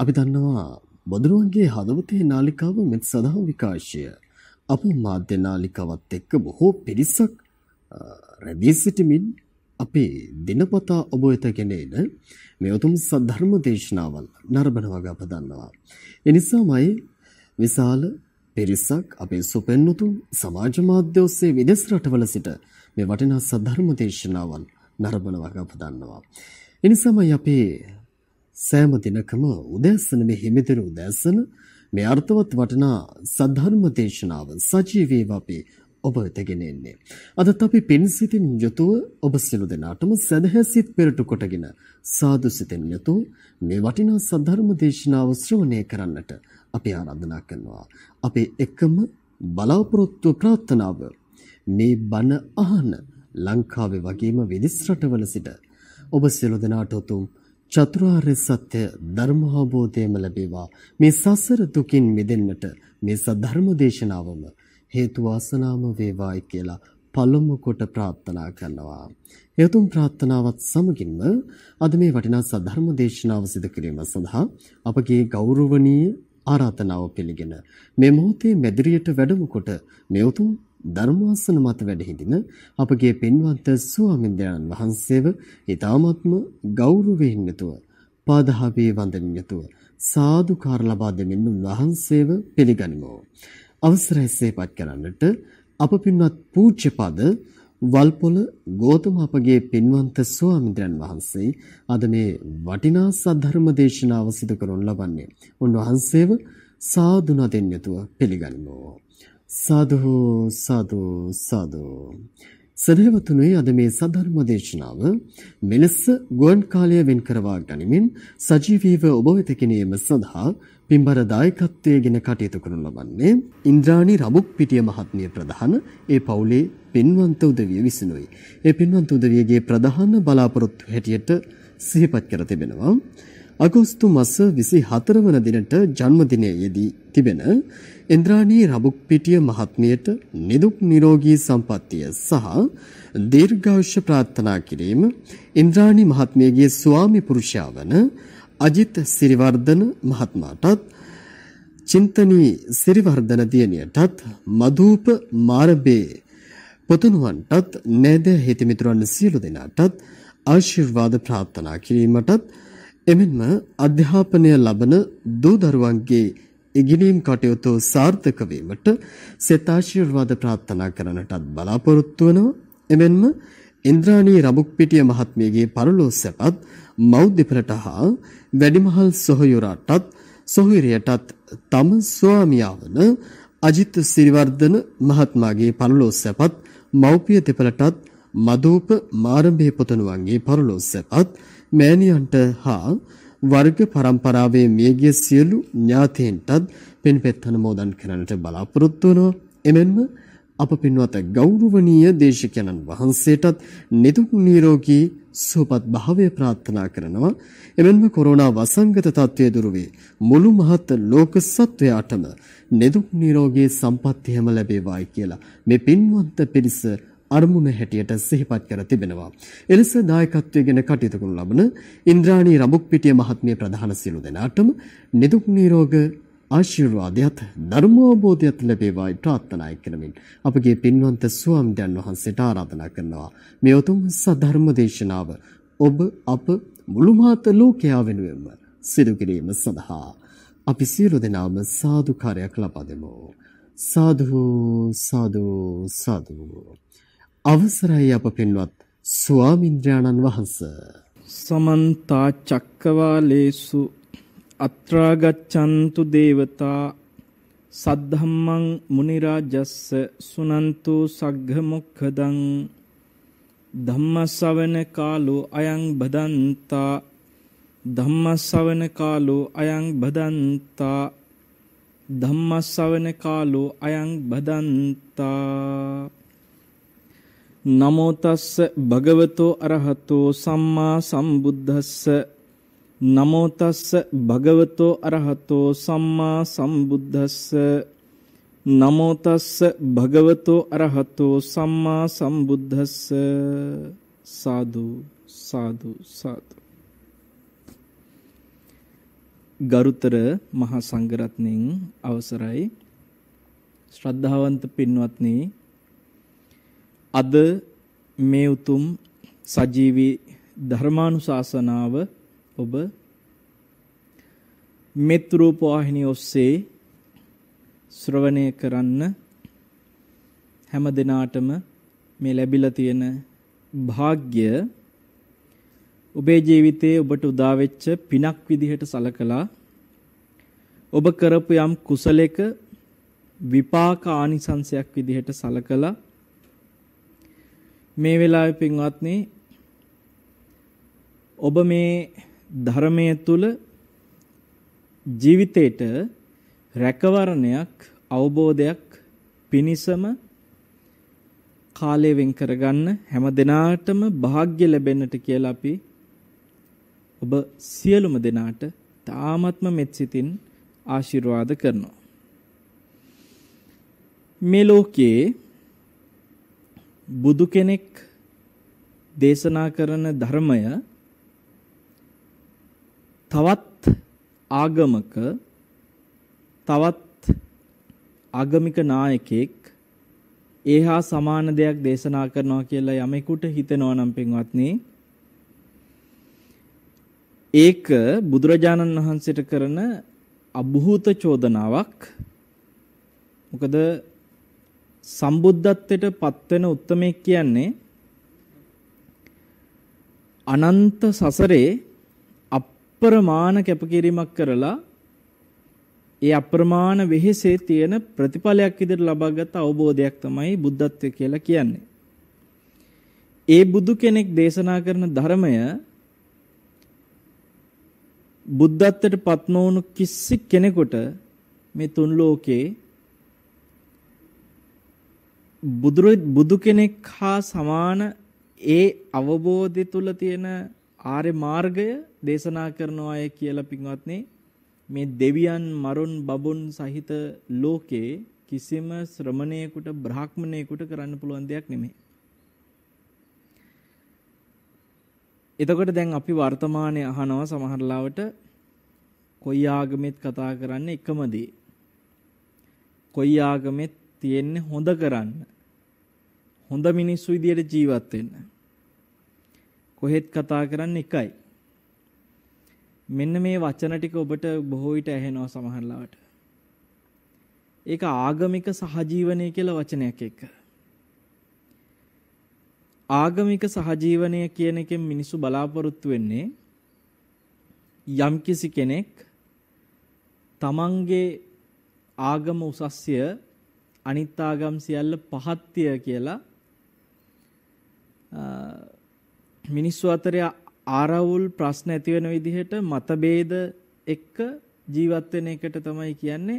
අපි දන්නවා බදුරුවන්ගේ හදවතේ නාලිකාව මෙත් සඳහා විකාශය අප මාධ්‍ය නාලිකාවත් එක්ක බොහෝ පිරිසක් රැඳී සිටමින් අපේ දිනපතා ඔබ වෙත ගෙනෙන මේ උතුම් සද්ධර්ම දේශනාවල් නරඹනවා අප දන්නවා. ඒ නිසාමයි විශාල පිරිසක් අපේ සුපෙන්නුතුන් සමාජ මාධ්‍ය ඔස්සේ විදෙස් රටවල සිට මේ වටිනා සද්ධර්ම දේශනාවල් නරඹනවා අප දන්නවා. ඒ නිසාමයි අපේ සෑම දිනකම උදෑසන මෙහි මෙතර උදෑසන මේ අර්ථවත් වටනා සද්ධර්ම දේශනාව සජීවීව අපි ඔබ වෙතගෙන එන්නේ. අදත් අපි පින්සිතින් යුතුව ඔබ සිළු දෙනාටම සදහැසිත පෙරටු කොටගෙන සාදු සිතින් යුතුව මේ වටිනා සද්ධර්ම දේශනාව ශ්‍රවණය කරන්නට අපි ආරාධනා කරනවා. අපේ එකම බලාපොරොත්තු ප්‍රාර්ථනාව මේ බණ අහන ලංකාවේ වගේම විදෙස් රටවල සිට ඔබ සිළු දෙනාට උතුම් චතුරාර්ය සත්‍ය ධර්ම අවබෝධයම ලැබේවා. මේ සසර දුකින් මිදෙන්නට මේ සද්ධර්ම දේශනාවම හේතු වාසනාම වේවායි කියලා පළමු කොට ප්‍රාර්ථනා කරනවා. එතුම් ප්‍රාර්ථනාවත් සමගින්ම අද මේ වටිනා සද්ධර්ම දේශනාව සිදු කිරීම සඳහා අපගේ ගෞරවනීය ආරාධනාව පිළිගෙන මේ මොහොතේ මෙදිරියට වැඩම කොට මේ උතුම් ධර්මාසන මත වැඩ සිටින අපගේ පින්වත් ස්වාමින්දයන් වහන්සේව ඊ타මාත්ම ගෞරවයෙන් යුතුව පාදහාවේ වන්දනින් යුතුව සාදුකාර ලබා දෙමින් වහන්සේව පිළිගනිමු. අවසරයි සේපත් කරන්නට අප පින්වත් පූජ්‍යපද වල්පොල ගෝතම අපගේ පින්වන්ත ස්වාමින්ද්‍රයන් වහන්සේ අද මේ වටිනා සද්ධර්ම දේශනාව සිදු කරනු ලබන්නේ. උන්වහන්සේව සාදුණා දෙන්නතුව පිළිගනිමු. සාදු සාදු සාදු සදහවතුනේ අද මේ සද්ධර්ම දේශනාව මෙලෙස ගුවන් කාලය වෙන් කරවා ගනිමින් සජීවීව ඔබ වෙත ගෙනීම සඳහා පින්බර දායකත්වයේගෙන කටයුතු කරනු ලබන්නේ ඉන්ද්‍රාණි රබුක් පිටිය මහත්මිය ප්‍රධාන ඒ පවුලේ පින්වන්ත උදවිය විසිනුයි. ඒ පින්වන්ත උදවියගේ ප්‍රධාන බලාපොරොත්තු හැටියට සිහිපත් කර තිබෙනවා. අගෝස්තු මස 24 වන දිනට ජන්මදිනයේදී තිබෙන ඉන්ද්‍රාණී රබුක්පිටිය මහත්මියට නිදුක් නිරෝගී සම්පන්නිය සහ දීර්ඝායුෂ ප්‍රාර්ථනා කිරීම ඉන්ද්‍රාණී මහත්මියගේ ස්වාමි පුරුෂයා වන අජිත් සිරිවර්ධන මහත්මයාටත් චින්තනී සිරිවර්ධන දියණියටත් මధుප මාරබේ පොතුණුවන්ටත් නේද හිතමිතුරන් සියලු දෙනාටත් ආශිර්වාද ප්‍රාර්ථනා කිරීමටත් එමෙන්ම අධ්‍යාපනය ලබන දූ දරුවන්ගේ ඉගෙනීම් කටයුතු සාර්ථක වීමට සෙත ආශිර්වාද ප්‍රාර්ථනා කරන්නටත් බලාපොරොත්තු වෙනවා. එමෙන්ම ඉන්ද්‍රාණී රබුක්පිටිය මහත්මියගේ පරලෝස් සැපත් මෞද්‍යපරට හා වැඩිමහල් සොහොයුරාටත් සොහොයුරියටත් තම ස්වාමියා වන අජිත් සිරිවර්ධන මහත්මයාගේ පරලෝස් සැපත් මව්පිය දෙපළටත් මදූප මාරඹේ පුතණුවන්ගේ පරලෝස් සැපත් මෑණියන්ට හා වර්ග પરම්පරාවේ මියගිය සියලු ඥාතීන්ටත් පින්පෙත් අනුමෝදන් කරන්නට බලාපොරොත්තු වෙනවා. එමෙන්ම අප පින්වත් ගෞරවනීය දේශකයන්න් වහන්සේටත් නිදුක් නිරෝගී සුවපත් භාවය ප්‍රාර්ථනා කරනවා. එමෙන්ම කොරෝනා වසංගත තත්ත්වයේ දුරු වී මුළු මහත් ලෝක සත්වයාටම නිදුක් නිරෝගී සම්පන්නියම ලැබේවායි කියලා මේ පින්වන්ත පිරිස අරමුණ හැටියට සිහිපත් කර තිබෙනවා. එලෙස දායකත්වය ගැන කටයුතු කරනු ලබන ඉන්ද්‍රාණී රඹුක්පිටිය මහත්මිය ප්‍රධාන සියලු දෙනාටම නිදුක් නිරෝගී ආශිර්වාදයත් ධර්මෝබෝධයත් ලැබේවායි ප්‍රාර්ථනා කරමින් අපගේ පින්වන්ත ස්වාමීන් වහන්සේට ආරාධනා කරනවා. මේ උතුම් සද්ධර්ම දේශනාව ඔබ අප මුළු මහත් ලෝකයා වෙනුවෙන්ම සිදු කිරීම සඳහා අපි සියලු දෙනාම සාදුකාරයක් ලබා දෙමු. සාදු සාදු සාදු අවසරයි අප පින්වත් ස්වාමින්ද්‍රයාණන් වහන්ස සමන්ත චක්කවාලේසු අත්‍රා ගච්ඡන්තු දේවතා සද්ධම්මං මුනි රාජස්ස සුනන්තු සග්ග මොක්ඛදං ධම්ම ශවන කාලෝ අයං බදන්තා ධම්ම ශවන කාලෝ අයං බදන්තා ධම්ම ශවන කාලෝ අයං බදන්තා නමෝ තස්ස භගවතෝ අරහතෝ සම්මා සම්බුද්දස්ස නමෝ තස්ස භගවතෝ අරහතෝ සම්මා සම්බුද්දස්ස නමෝ තස්ස භගවතෝ අරහතෝ සම්මා සම්බුද්දස්ස සාදු සාදු සාදු ගරුතර මහා සංඝරත්නයන් අවසරයි ශ්‍රද්ධාවන්ත පින්වත්නි අද මේ උතුම් සජීවී ධර්මානුශාසනාව ඔබ මෙත් රූප වාහිනිය ඔස්සේ ශ්‍රවණය කරන්න හැම දිනාටම මේ ලැබිලා තියෙන වාග්ය ඔබේ ජීවිතයේ ඔබට උදා වෙච්ච පිනක් විදිහට සලකලා ඔබ කරපු යම් කුසලයක විපාක ආනිසංසයක් විදිහට සලකලා මේ වෙලාවේ පින්වත්නි ඔබ මේ ධර්මයේ තුල ජීවිතේට රැකවරණයක් අවබෝධයක් පිනිසම කාලය වෙන් කරගන්න හැම දිනාටම වාග්ය ලැබෙන්නට කියලා අපි ඔබ සියලුම දෙනාට තාමත්ම මෙත් සිතින් ආශිර්වාද කරනවා මේ ලෝකයේ බුදු කෙනෙක් දේශනා කරන ධර්මය තවත් ආගමක තවත් ආගමික නායකෙක් ඒහා සමාන දෙයක් දේශනා කරනවා කියලා යමෙකුට හිතෙනවා නම් පින්වත්නි ඒක බුදුරජාණන් වහන්සේට කරන අභූත චෝදනාවක් මොකද සම්බුද්ධත්වයට පත්වෙන උත්මයෙක් කියන්නේ අනන්ත සසරේ අප්‍රමාණ කැපකිරීමක් කරලා ඒ අප්‍රමාණ වෙහෙසේ තියෙන ප්‍රතිඵලයක් විදිහට ලබාගත් අවබෝධයක් තමයි බුද්ධත්වය කියලා කියන්නේ. ඒ බුදු කෙනෙක් දේශනා කරන ධර්මය බුද්ධත්වයට පත් නොවුණු කිසි කෙනෙකුට මේ තුන් ලෝකේ බුදුරු බුදු කෙනෙක් හා සමාන ඒ අවබෝධය තුල තියෙන ආර්ය මාර්ගය දේශනා කරනවා අය කියලා පින්වත්නි මේ දෙවියන් මරුන් බබුන් සහිත ලෝකේ කිසිම ශ්‍රමණේකට බ්‍රාහ්මණේකට කරන්න පුළුවන් දෙයක් නෙමෙයි. එතකොට දැන් අපි වර්තමානයේ අහනවා සමහර ලාවට කොයි ආගමෙත් කතා කරන්නේ එකම දේ. කොයි ආගමෙත් තියෙන්නේ හොඳ කරන්න. හොඳ මිනිස්සු විදියට ජීවත් වෙන්න. කොහෙත් කතා කරන්න එකයි. මෙන්න මේ වචන ටික ඔබට බොහෝ විට ඇහෙනවා සමහර ලාවට. ඒක ආගමික සහජීවනය කියලා වචනයක් එක්ක. ආගමික සහජීවනය කියන එකෙන් මිනිස්සු බලාපොරොත්තු වෙන්නේ යම්කිසි කෙනෙක් තමන්ගේ ආගම උසස්ය අනිත් ආගම් සියල්ල පහත්ය කියලා මිනිස්සු අතරේ ආරවුල් ප්‍රශ්න ඇති වෙන විදිහට මතභේද එක්ක ජීවත් වෙන එකට තමයි කියන්නේ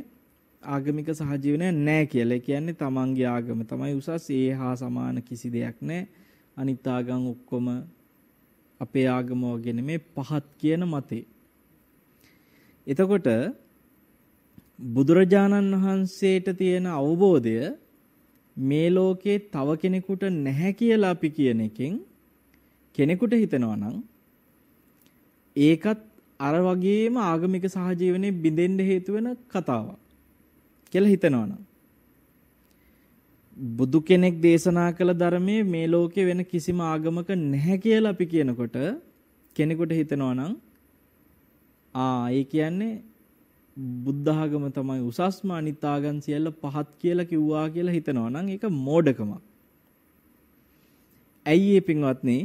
ආගමික සහජීවනය නැහැ කියලා. ඒ කියන්නේ තමන්ගේ ආගම තමයි උසස් ඒ හා සමාන කිසි දෙයක් නැහැ. අනිත් ආගම් ඔක්කොම අපේ ආගම වගේ නෙමේ පහත් කියන මතේ. එතකොට බුදුරජාණන් වහන්සේට තියෙන අවබෝධය මේ ලෝකේ තව කෙනෙකුට නැහැ කියලා අපි කියන එකෙන් කෙනෙකුට හිතනවා නම් ඒකත් අර වගේම ආගමික සහජීවනයේ බිඳෙන්න හේතු වෙන කතාවක් කියලා හිතනවා නම් බුදු කෙනෙක් දේශනා කළ ධර්මයේ මේ ලෝකේ වෙන කිසිම ආගමක නැහැ කියලා අපි කියනකොට කෙනෙකුට හිතනවා නම් ආ ඒ කියන්නේ බුද්ධාගම තමයි උසස්ම අනිත් ආගම් සියල්ල පහත් කියලා කිව්වා කියලා හිතනවා නම් ඒක මෝඩකමක්. ඇයි ඒ පින්වත්නි?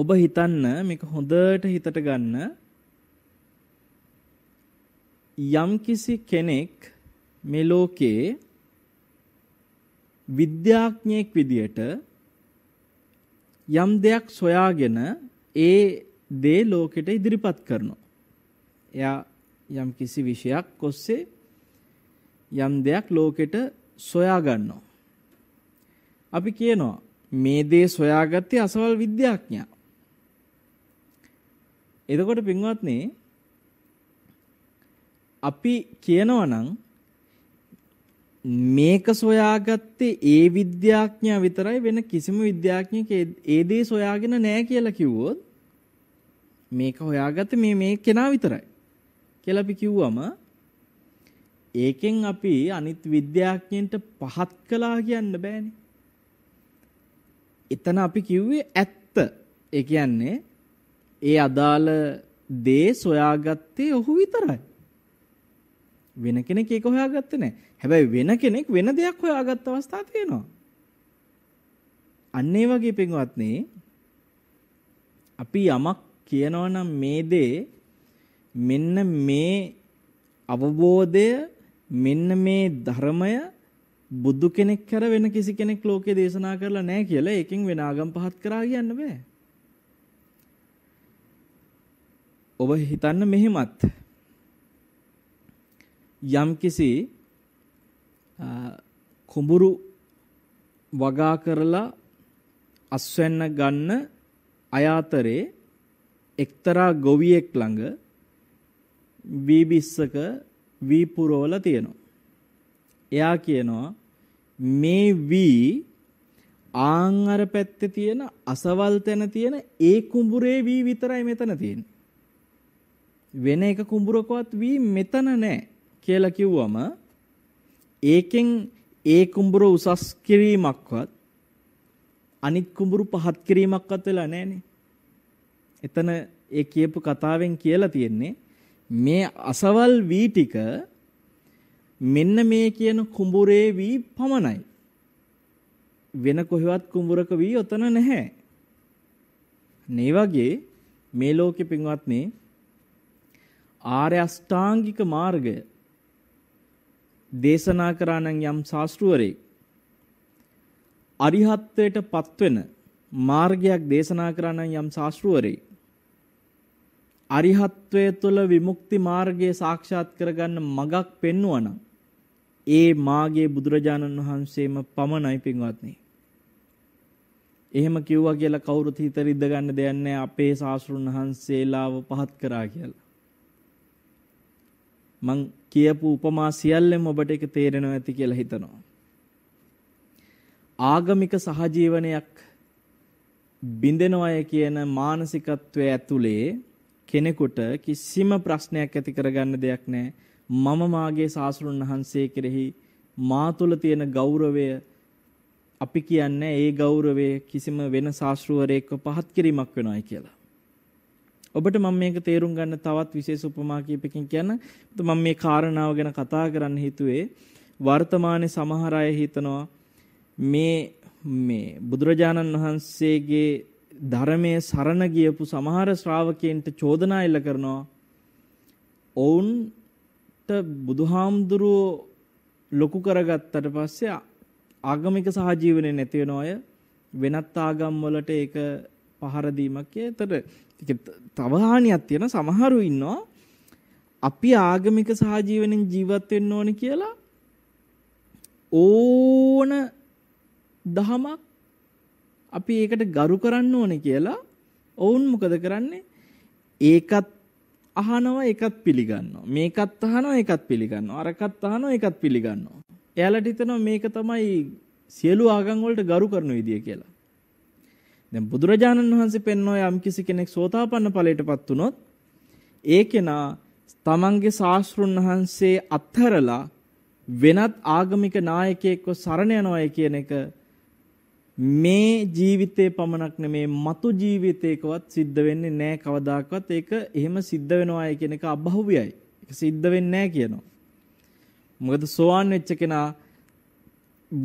ඔබ හිතන්න මේක හොඳට හිතට ගන්න යම්කිසි කෙනෙක් මේ ලෝකේ විද්‍යාඥයෙක් විදියට යම් දෙයක් සොයාගෙන ඒ දේ ලෝකෙට ඉදිරිපත් කරනවා. එයා යම් කිසි විෂයක් ඔස්සේ යම් දෙයක් ලෝකෙට සොයා ගන්නවා. අපි කියනවා මේ දේ සොයාගත්තේ අසවල් විද්‍යාඥයා. එතකොට පින්වත්නි අපි කියනවා නම් මේක සොයාගත්තේ ඒ විද්‍යාඥයා විතරයි වෙන කිසිම විද්‍යාඥයෙක් ඒ දේ සොයාගෙන නැහැ කියලා කිව්වොත් මේක හොයාගත්තේ මේ මේ කෙනා විතරයි. කියලා අපි කිව්වම ඒකෙන් අපි අනිත් විද්‍යාඥයන්ට පහත් කළා කියන්න බෑනේ. එතන අපි කිව්වේ ඇත්ත. ඒ කියන්නේ ඒ අදාළ දේ සොයාගත්තේ ඔහු විතරයි. වෙන කෙනෙක් ඒක හොයාගත්තේ නැහැ. හැබැයි වෙන කෙනෙක් වෙන දෙයක් හොයාගත්ත අවස්ථා තියෙනවා. අන්න ඒ වගේ පින්වත්නි අපි යමක් කියනවා නම් මේ දේ මෙන්න මේ අවබෝධය මෙන්න මේ ධර්මය බුදු කෙනෙක් කර වෙන කිසි කෙනෙක් ලෝකේ දේශනා කරලා නැහැ කියලා ඒකෙන් වෙන ආගම් පහත් කරා කියන්න බෑ. ඔබ හිතන්න මෙහෙමත් යම් කිසි කුඹුරු වගා කරලා අස්වැන්න ගන්න අයාතරේ එක්තරා ගොවියෙක් ළඟ වී බිස්සක වී පුරවලා තියෙනවා. එයා කියනවා මේ වී ආන් අර පැත්තේ තියෙන අසවල් තැන තියෙන ඒ කුඹුරේ වී විතරයි මෙතන තියෙන්නේ. වෙන එක කුඹුරකවත් වී මෙතන නැහැ කියලා කිව්වම ඒකෙන් ඒ කුඹුර උසස් කිරීමක්වත් අනිත් කුඹුරු පහත් කිරීමක්වත් වෙලා නැහනේ. එතන ඒ කියපු කතාවෙන් කියලා තියෙන්නේ මේ අසවල් වී ටික මෙන්න මේ කියන කුඹුරේ වී පමණයි. වෙන කොහෙවත් කුඹුරක වී ඔතන නැහැ. මේ වගේ මේ ලෝකෙ පින්වත්නි ආර්ය අෂ්ටාංගික මාර්ගය දේශනා කරානම් යම් ශාස්ත්‍රවරයෙක් අරිහත්ත්වයට පත්වෙන මාර්ගයක් දේශනා කරානම් යම් ශාස්ත්‍රවරයෙක් අරිහත්වය තුළ විමුක්ති මාර්ගය සාක්ෂාත් කරගන්න මගක් පෙන්වුවනම් ඒ මාගේ බුදුරජාණන් වහන්සේම පමණයි පින්වත්නි. එහෙම කිව්වා කියලා කවුරුත් හිත රිද්ද ගන්න දෙයක් නැහැ අපේ සාස්ෘණ වහන්සේලාව පහත් කරා කියලා. මං කියපු උපමා සියල්ලම ඔබට ඒක තේරෙනවා ඇති කියලා හිතනවා. ආගමික සහජීවනයක් බිඳෙනවය කියන මානසිකත්වයේ ඇතුලේ කෙනෙකුට කිසිම ප්‍රශ්නයක් ඇති කරගන්න දෙයක් නැහැ. මම මාගේ සාසුරුන් වහන්සේ කෙරෙහි මා තුළ තියෙන ගෞරවය අපි කියන්නේ ඒ ගෞරවය කිසිම වෙන සාස්ෘවරයෙක්ව පහත් කිරීමක් වෙනවායි කියලා. ඔබට මම මේක තේරුම් ගන්න තවත් විශේෂ උපමා කීපකින් කියන්න. මම මේ කාරණාව ගැන කතා කරන්න හිතුවේ වර්තමානයේ සමහර අය හිතනවා මේ මේ බුදුරජාණන් වහන්සේගේ ධර්මයේ සරණ ගියපු සමහර ශ්‍රාවකයන්ට චෝදනා එල්ල කරනවා. ඔවුන්ට බුදුහාමුදුරුව ලොකු කරගත්තට පස්සේ ආගමික සහජීවනයේ නැති වෙන අය වෙනත් ආගම් වලට ඒක පහර දීමක්. ඒතර තව හානියක් තියෙන සමහරු ඉන්නවා අපි ආගමික සහජීවනෙන් ජීවත් වෙන්න ඕනේ කියලා ඕන දහමක් අපි ඒකට ගරු කරන්න ඕනේ කියලා ඔවුන් මොකද කරන්නේ? ඒකත් අහනවා ඒකත් පිළිගන්නවා. මේකත් අහනවා ඒකත් පිළිගන්නවා. අරකත් අහනවා ඒකත් පිළිගන්නවා. එයාලට හිතෙනවා මේක තමයි සියලු ආගම් වලට ගරු කරන විදිය කියලා. දැන් බුදුරජාණන් වහන්සේ පෙන්වෝ යම් කිසි කෙනෙක් සෝතාපන්න ඵලයටපත් වුනොත් ඒ කෙනා තමන්ගේ ශාස්ත්‍රුන් වහන්සේ අත්හැරලා වෙනත් ආගමික නායකයෙක්ව සරණ යනවා කියන එක මේ ජීවිතේ පමණක් නෙමේ මතු ජීවිතේකවත් සිද්ධ වෙන්නේ නැහැ කවදාකවත් ඒක එහෙම සිද්ධ වෙනවායි කියන එක අභෞවියයි ඒක සිද්ධ වෙන්නේ නැහැ කියනවා මොකද සෝවාන් වෙච්ච කෙනා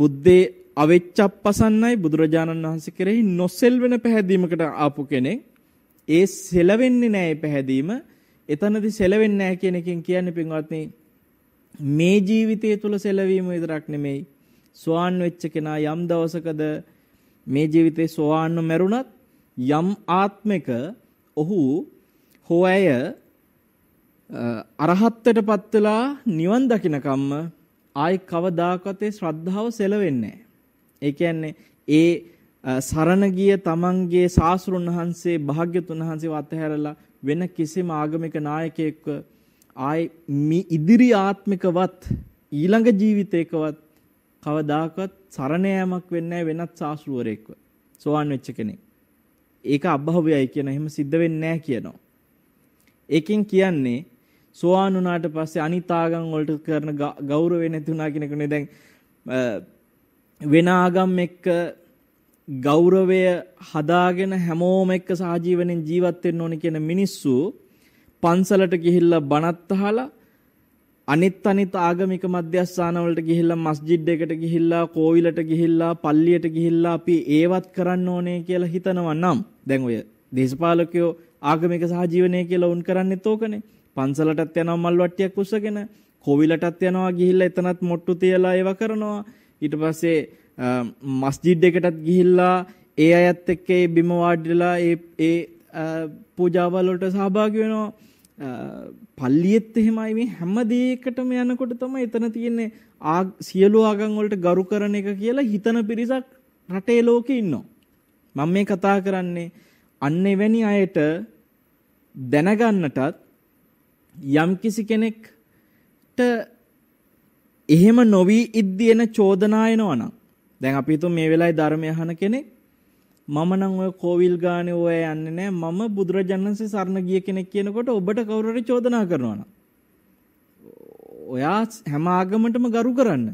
බුද්දේ අවෙච්චප්පසන්නයි බුදුරජාණන් වහන්සේ කෙරෙහි නොසෙල් වෙන පැහැදීමකට ආපු කෙනෙක් ඒ සෙලවෙන්නේ නැහැ පැහැදීම එතනදි සෙලවෙන්නේ නැහැ කියන එකෙන් කියන්නේ පින්වත්නි මේ ජීවිතය තුල සෙලවීම විතරක් නෙමෙයි සෝවාන් වෙච්ච කෙනා යම් දවසකද මේ ජීවිතේ සෝවාන්ව මැරුණත් යම් ආත්මයක ඔහු හොයය අරහත්ත්වයට පත් වෙලා නිවන් දකිනකම්ම ආයි කවදාකවත් ඒ ශ්‍රද්ධාව සෙලවෙන්නේ නැහැ. ඒ කියන්නේ ඒ සරණ ගිය තමන්ගේ සාසුරුන් වහන්සේ භාග්‍යතුන් වහන්සේව අතහැරලා වෙන කිසිම ආගමික நாயකයෙක්ව ආයි මේ ඉදිරි ආත්මිකවත් ඊළඟ ජීවිතයකවත් කවදාකවත් සරණ යාමක් වෙන්නේ වෙනත් සාස්ෘවරයෙක්ව. සෝවන් වෙච්ච කෙනෙක්. ඒක අභව්‍යයි කියන එහෙම සිද්ධ වෙන්නේ නැහැ කියනවා. ඒකෙන් කියන්නේ සෝවාන් වුණාට පස්සේ අනිත් ආගම් වලට කරන ගෞරවය නැති වුණා කියන එකනේ දැන් වෙන ආගම් එක්ක ගෞරවය හදාගෙන හැමෝම එක්ක සහජීවනෙන් ජීවත් වෙන්න ඕනේ කියන මිනිස්සු පන්සලට ගිහිල්ලා බණත් අහලා අනිත් අනිත් ආගමික මධ්‍යස්ථාන වලට ගිහිල්ලා මස්ජිඩ් එකට ගිහිල්ලා කෝවිලට ගිහිල්ලා පල්ලියට ගිහිල්ලා අපි ඒවත් කරන්න ඕනේ කියලා හිතනවා නම් දැන් ඔය දේශපාලකයෝ ආගමික සහජීවනය කියලා උන් කරන්නෙත් ඕකනේ පන්සලටත් යනවා මල් වට්ටියක් උස්සගෙන කෝවිලටත් යනවා ගිහිල්ලා එතනත් මොට්ටු තියලා ඒව කරනවා ඊට පස්සේ මස්ජිඩ් එකටත් ගිහිල්ලා ඒ අයත් එක්ක ඒ බිම වාඩිලා ඒ ඒ පූජාවල් වලට සහභාගී වෙනවා පල්ලියෙත් එහෙමයි මේ හැම දෙයකටම යනකොට තමයි එතන තියෙන්නේ ආ සියලු ආගම් වලට ගරු කරන එක කියලා හිතන පිරිසක් රටේ ලෝකේ ඉන්නවා. මම මේ කතා කරන්නේ අන්න එවැනි අයට දැනගන්නටත් යම්කිසි කෙනෙක්ට එහෙම නොවී ඉද්දී එන චෝදනා එනවනම් දැන් අපි හිතමු මේ වෙලාවේ ධර්මය අහන කෙනෙක් මම නම් ඔය කෝවිල් ගානේ ඔය යන්නේ නැහැ. මම බුදුරජාණන්සේ සරණ ගිය කෙනෙක් කියනකොට ඔබට කවුරු හරි චෝදනා කරනවා ඔයා හැම ආගමකටම ගරු කරන්න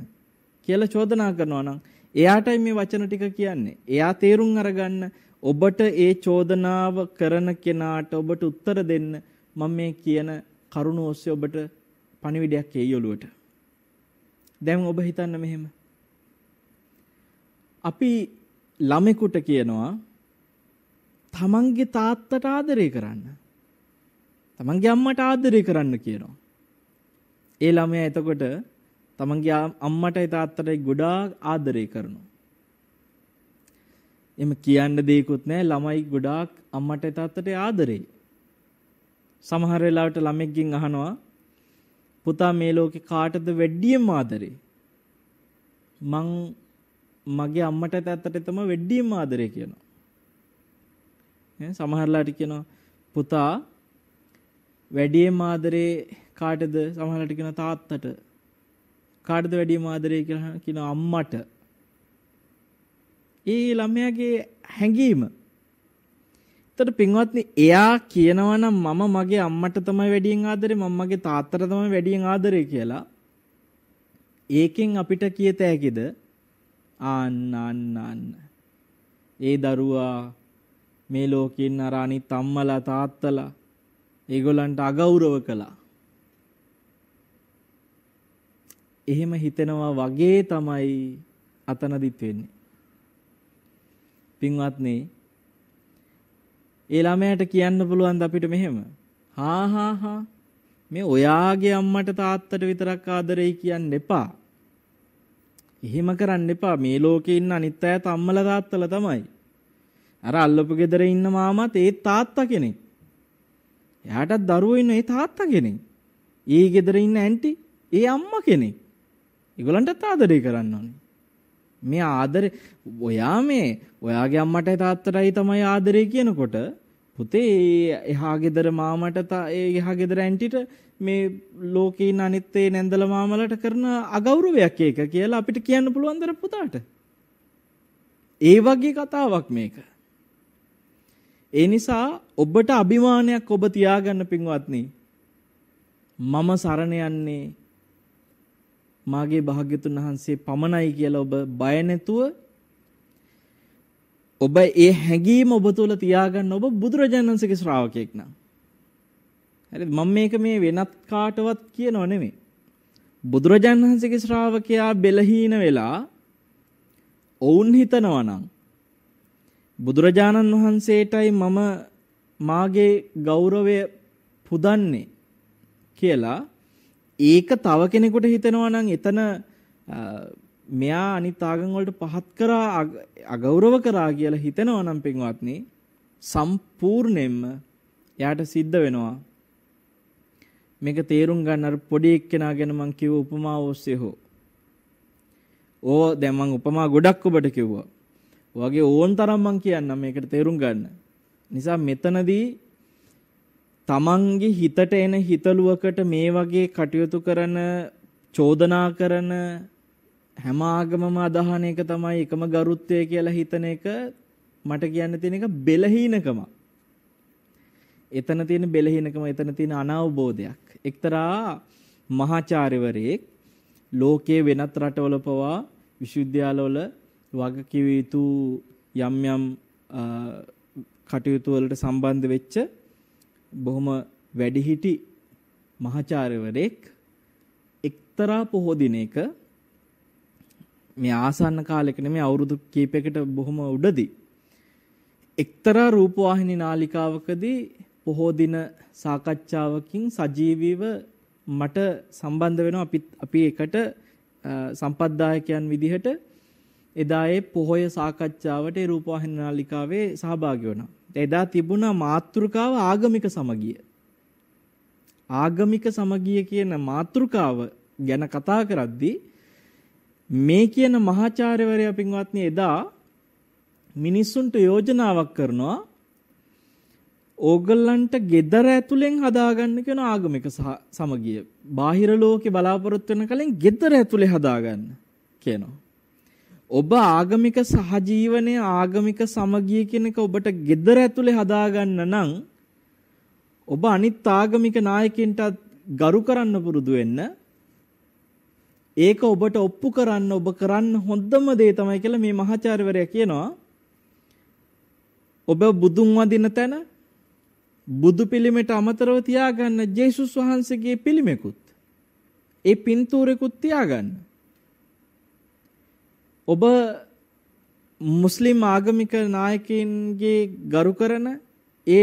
කියලා චෝදනා කරනවා නම් එයාටයි මේ වචන ටික කියන්නේ. එයා තේරුම් අරගන්න ඔබට ඒ චෝදනාව කරන කෙනාට ඔබට උත්තර දෙන්න මම මේ කියන කරුණ ඔස්සේ ඔබට පණිවිඩයක් එයි ඔළුවට. දැන් ඔබ හිතන්න මෙහෙම. අපි ළමෙකුට කියනවා තමන්ගේ තාත්තට ආදරය කරන්න. තමන්ගේ අම්මට ආදරය කරන්න කියනවා. ඒ ළමයා එතකොට තමන්ගේ අම්මටයි තාත්තටයි ගොඩාක් ආදරය කරනවා. එම කියන්න දෙයක්වත් නැහැ ළමයි ගොඩාක් අම්මටයි තාත්තටයි ආදරෙයි. සමහර වෙලාවට ළමෙක්ගෙන් අහනවා පුතා මේ ලෝකේ කාටද වැඩියෙන් ආදරේ? මං මගේ අම්මටත් ඇත්තට තම වෙඩ්ඩියම් ආදරය කියනවා. සමහරලාට කියනවා පුතා වැඩියෙන් ආදරේ කාටද සමහරලාට කියන තාත්තට කාටද වැඩියෙන් ආදරේ කියලා කියන අම්මට. ඒ ළමයාගේ හැඟීම. එතකොට පින්වත්නි එයා කියනවා නම් මම මගේ අම්මට තමයි වැඩියෙන් ආදරේ මම මගේ තාත්තට තමයි වැඩියෙන් ආදරේ කියලා. ඒකෙන් අපිට කියත හැකිද? ආන්න අන්න අන්න. ඒ දරුවා මේ ලෝකෙන් අර අනිත් අම්මලා තාත්තලා ඒගොල්ලන්ට අගෞරව කළා. එහෙම හිතෙනවා වගේ තමයි අතනදිත් වෙන්නේ. පින්වත්නි ඒ ළමයාට කියන්න පුළුවන් අපිට මෙහෙම හා හා හා මේ ඔයාගේ අම්මට තාත්තට විතරක් ආදරෙයි කියන්න එපා. එහෙම කරන්න එපා. මේ ලෝකේ ඉන්න අනිත් අය තම්මල තාත්තල තමයි. අර අල්ලපු ගෙදර ඉන්න මාමත් ඒ තාත්තා කෙනෙක්. එයාටත් දරුවෝ ඉන්න ඒ තාත්තා කෙනෙක්. ඒ ගෙදර ඉන්න ඇන්ටි ඒ අම්මා කෙනෙක්. ඒගොල්ලන්ටත් ආදරය කරන්න ඕනේ. මේ ආදරේ ඔයා මේ ඔයාගේ අම්මටයි තාත්තටයි තමයි ආදරේ කියනකොට පුතේ එහා ගෙදර මාමට ඒ එහා ගෙදර ඇන්ටිට මේ ලෝකේන අනිත්තේ නැන්දල මාමලට කරන අගෞරවයක් ඒක කියලා අපිට කියන්න පුළුවන් දර පුතාට. ඒ වගේ කතාවක් මේක. ඒ නිසා ඔබට අභිමානයක් ඔබ තියාගන්න පින්වත්නි. මම සරණ යන්නේ මාගේ භාග්‍යතුන් වහන්සේ පමණයි කියලා ඔබ බය නැතුව ඔබ ඒ හැඟීම ඔබ තුළ තියාගන්න ඔබ බුදුරජාණන්සේගේ ශ්‍රාවකයෙක් නම්. හරි මම මේක මේ වෙනත් කාටවත් කියනව නෙමෙයි. බුදුරජාණන් වහන්සේගේ ශ්‍රාවකයා බෙලහීන වෙලා ඔවුන් හිතනවා නම් බුදුරජාණන් වහන්සේටයි මම මාගේ ගෞරවය පුදන්නේ කියලා ඒක තව කෙනෙකුට හිතනවා නම් එතන මෙයා අනිත් ආගම් වලට පහත් කරා අගෞරව කරා කියලා හිතනවා නම් පින්වත්නි සම්පූර්ණයෙන්ම එයාට සිද්ධ වෙනවා මේක තේරුම් ගන්න අර පොඩි එක්කෙනා ගැන මම කිව්ව උපමාව ඔස්සේ හෝ ඕ දැන් මම උපමා ගොඩක් ඔබට කිව්වා. වගේ ඕන් තරම් මම කියන්නම් මේකට තේරුම් ගන්න. නිසා මෙතනදී තමන්ගේ හිතට එන හිතලුවකට මේ වගේ කටයුතු කරන චෝදනා කරන හැම ආගමම අදහන එක තමයි එකම ගරුත්වය කියලා හිතන එක මට කියන්න තියෙන එක බෙලහීනකම. එතන තියෙන බෙලහීනකම එතන තියෙන අනවබෝධයක්. එක්තරා මහාචාර්යවරයෙක් ලෝකයේ වෙනත් රටවල පවා විශ්වවිද්‍යාලවල වගකිව යුතු යම් යම් කටයුතු වලට සම්බන්ධ වෙච්ච බොහොම වැඩිහිටි මහාචාර්යවරයෙක් එක්තරා පොහොදිනේක මේ ආසන්න කාලෙක නෙමෙයි අවුරුදු කීපයකට බොහොම උඩදී එක්තරා රූපවාහිනී නාලිකාවකදී පොහෝ දින සාකච්ඡාවකින් සජීවීව මට සම්බන්ධ වෙනවා අපි අපි එකට සම්පත්දායකයන් විදිහට එදා ඒ පොහොය සාකච්ඡාවට ඒ රූපවාහිනී නාලිකාවේ සහභාගී වුණා. එදා තිබුණා මාතෘකාව ආගමික සමගිය. ආගමික සමගිය කියන මාතෘකාව ගැන කතා කරද්දී මේ කියන මහාචාර්යවරයා පින්වත්නි එදා මිනිස්සුන්ට යෝජනාවක් කරනවා ඕගල්ලන්ට ගෙදර ඇතුලෙන් හදාගන්න කියන ආගමික සමගිය. බාහිර ලෝකේ බලාපොරොත්තු වෙන කලින් ගෙදර ඇතුලේ හදාගන්න කියනවා. ඔබ ආගමික සහජීවනයේ ආගමික සමගිය කියන එක ඔබට ගෙදර ඇතුලේ හදාගන්න නම් ඔබ අනිත් ආගමික නායකින්ටත් ගරු කරන්න පුරුදු වෙන්න ඒක ඔබට ඔප්පු කරන්න ඔබ කරන්න හොඳම දේ තමයි කියලා මේ මහාචාර්යවරයා කියනවා. ඔබ බුදුන් වඳින තැන බුදු පිළිමයට අමතරව තියාගන්න ජේසුස් වහන්සේගේ පිළිමෙකුත් ඒ පින්තූරෙකුත් තියාගන්න. ඔබ මුස්ලිම් ආගමික නායකයින්ගේ ගරු කරන ඒ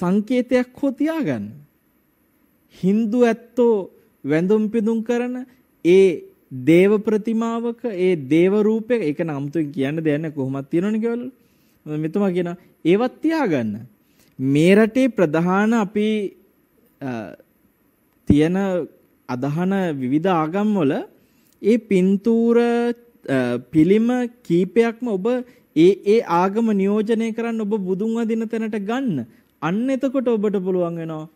සංකේතයක් හෝ තියාගන්න. Hindu ඇත්තෝ වැඳුම් පිදුම් කරන ඒ දේව ප්‍රතිමාවක ඒ දේව රූපයක ඒක නම් අමුතුවෙන් කියන්න දෙයක් නැහැ කොහොමද තියෙනවනේ කියලා මෙතුමා කියනවා ඒවත් තියාගන්න මේ රටේ ප්‍රධාන අපි තියෙන අදහන විවිධ ආගම් වල ඒ පින්තූර පිළිම කීපයක්ම ඔබ ඒ ඒ ආගම නියෝජනය කරන්න ඔබ බුදුන් වදින තැනට ගන්න. අන්න එතකොට ඔබට පුළුවන් වෙනවා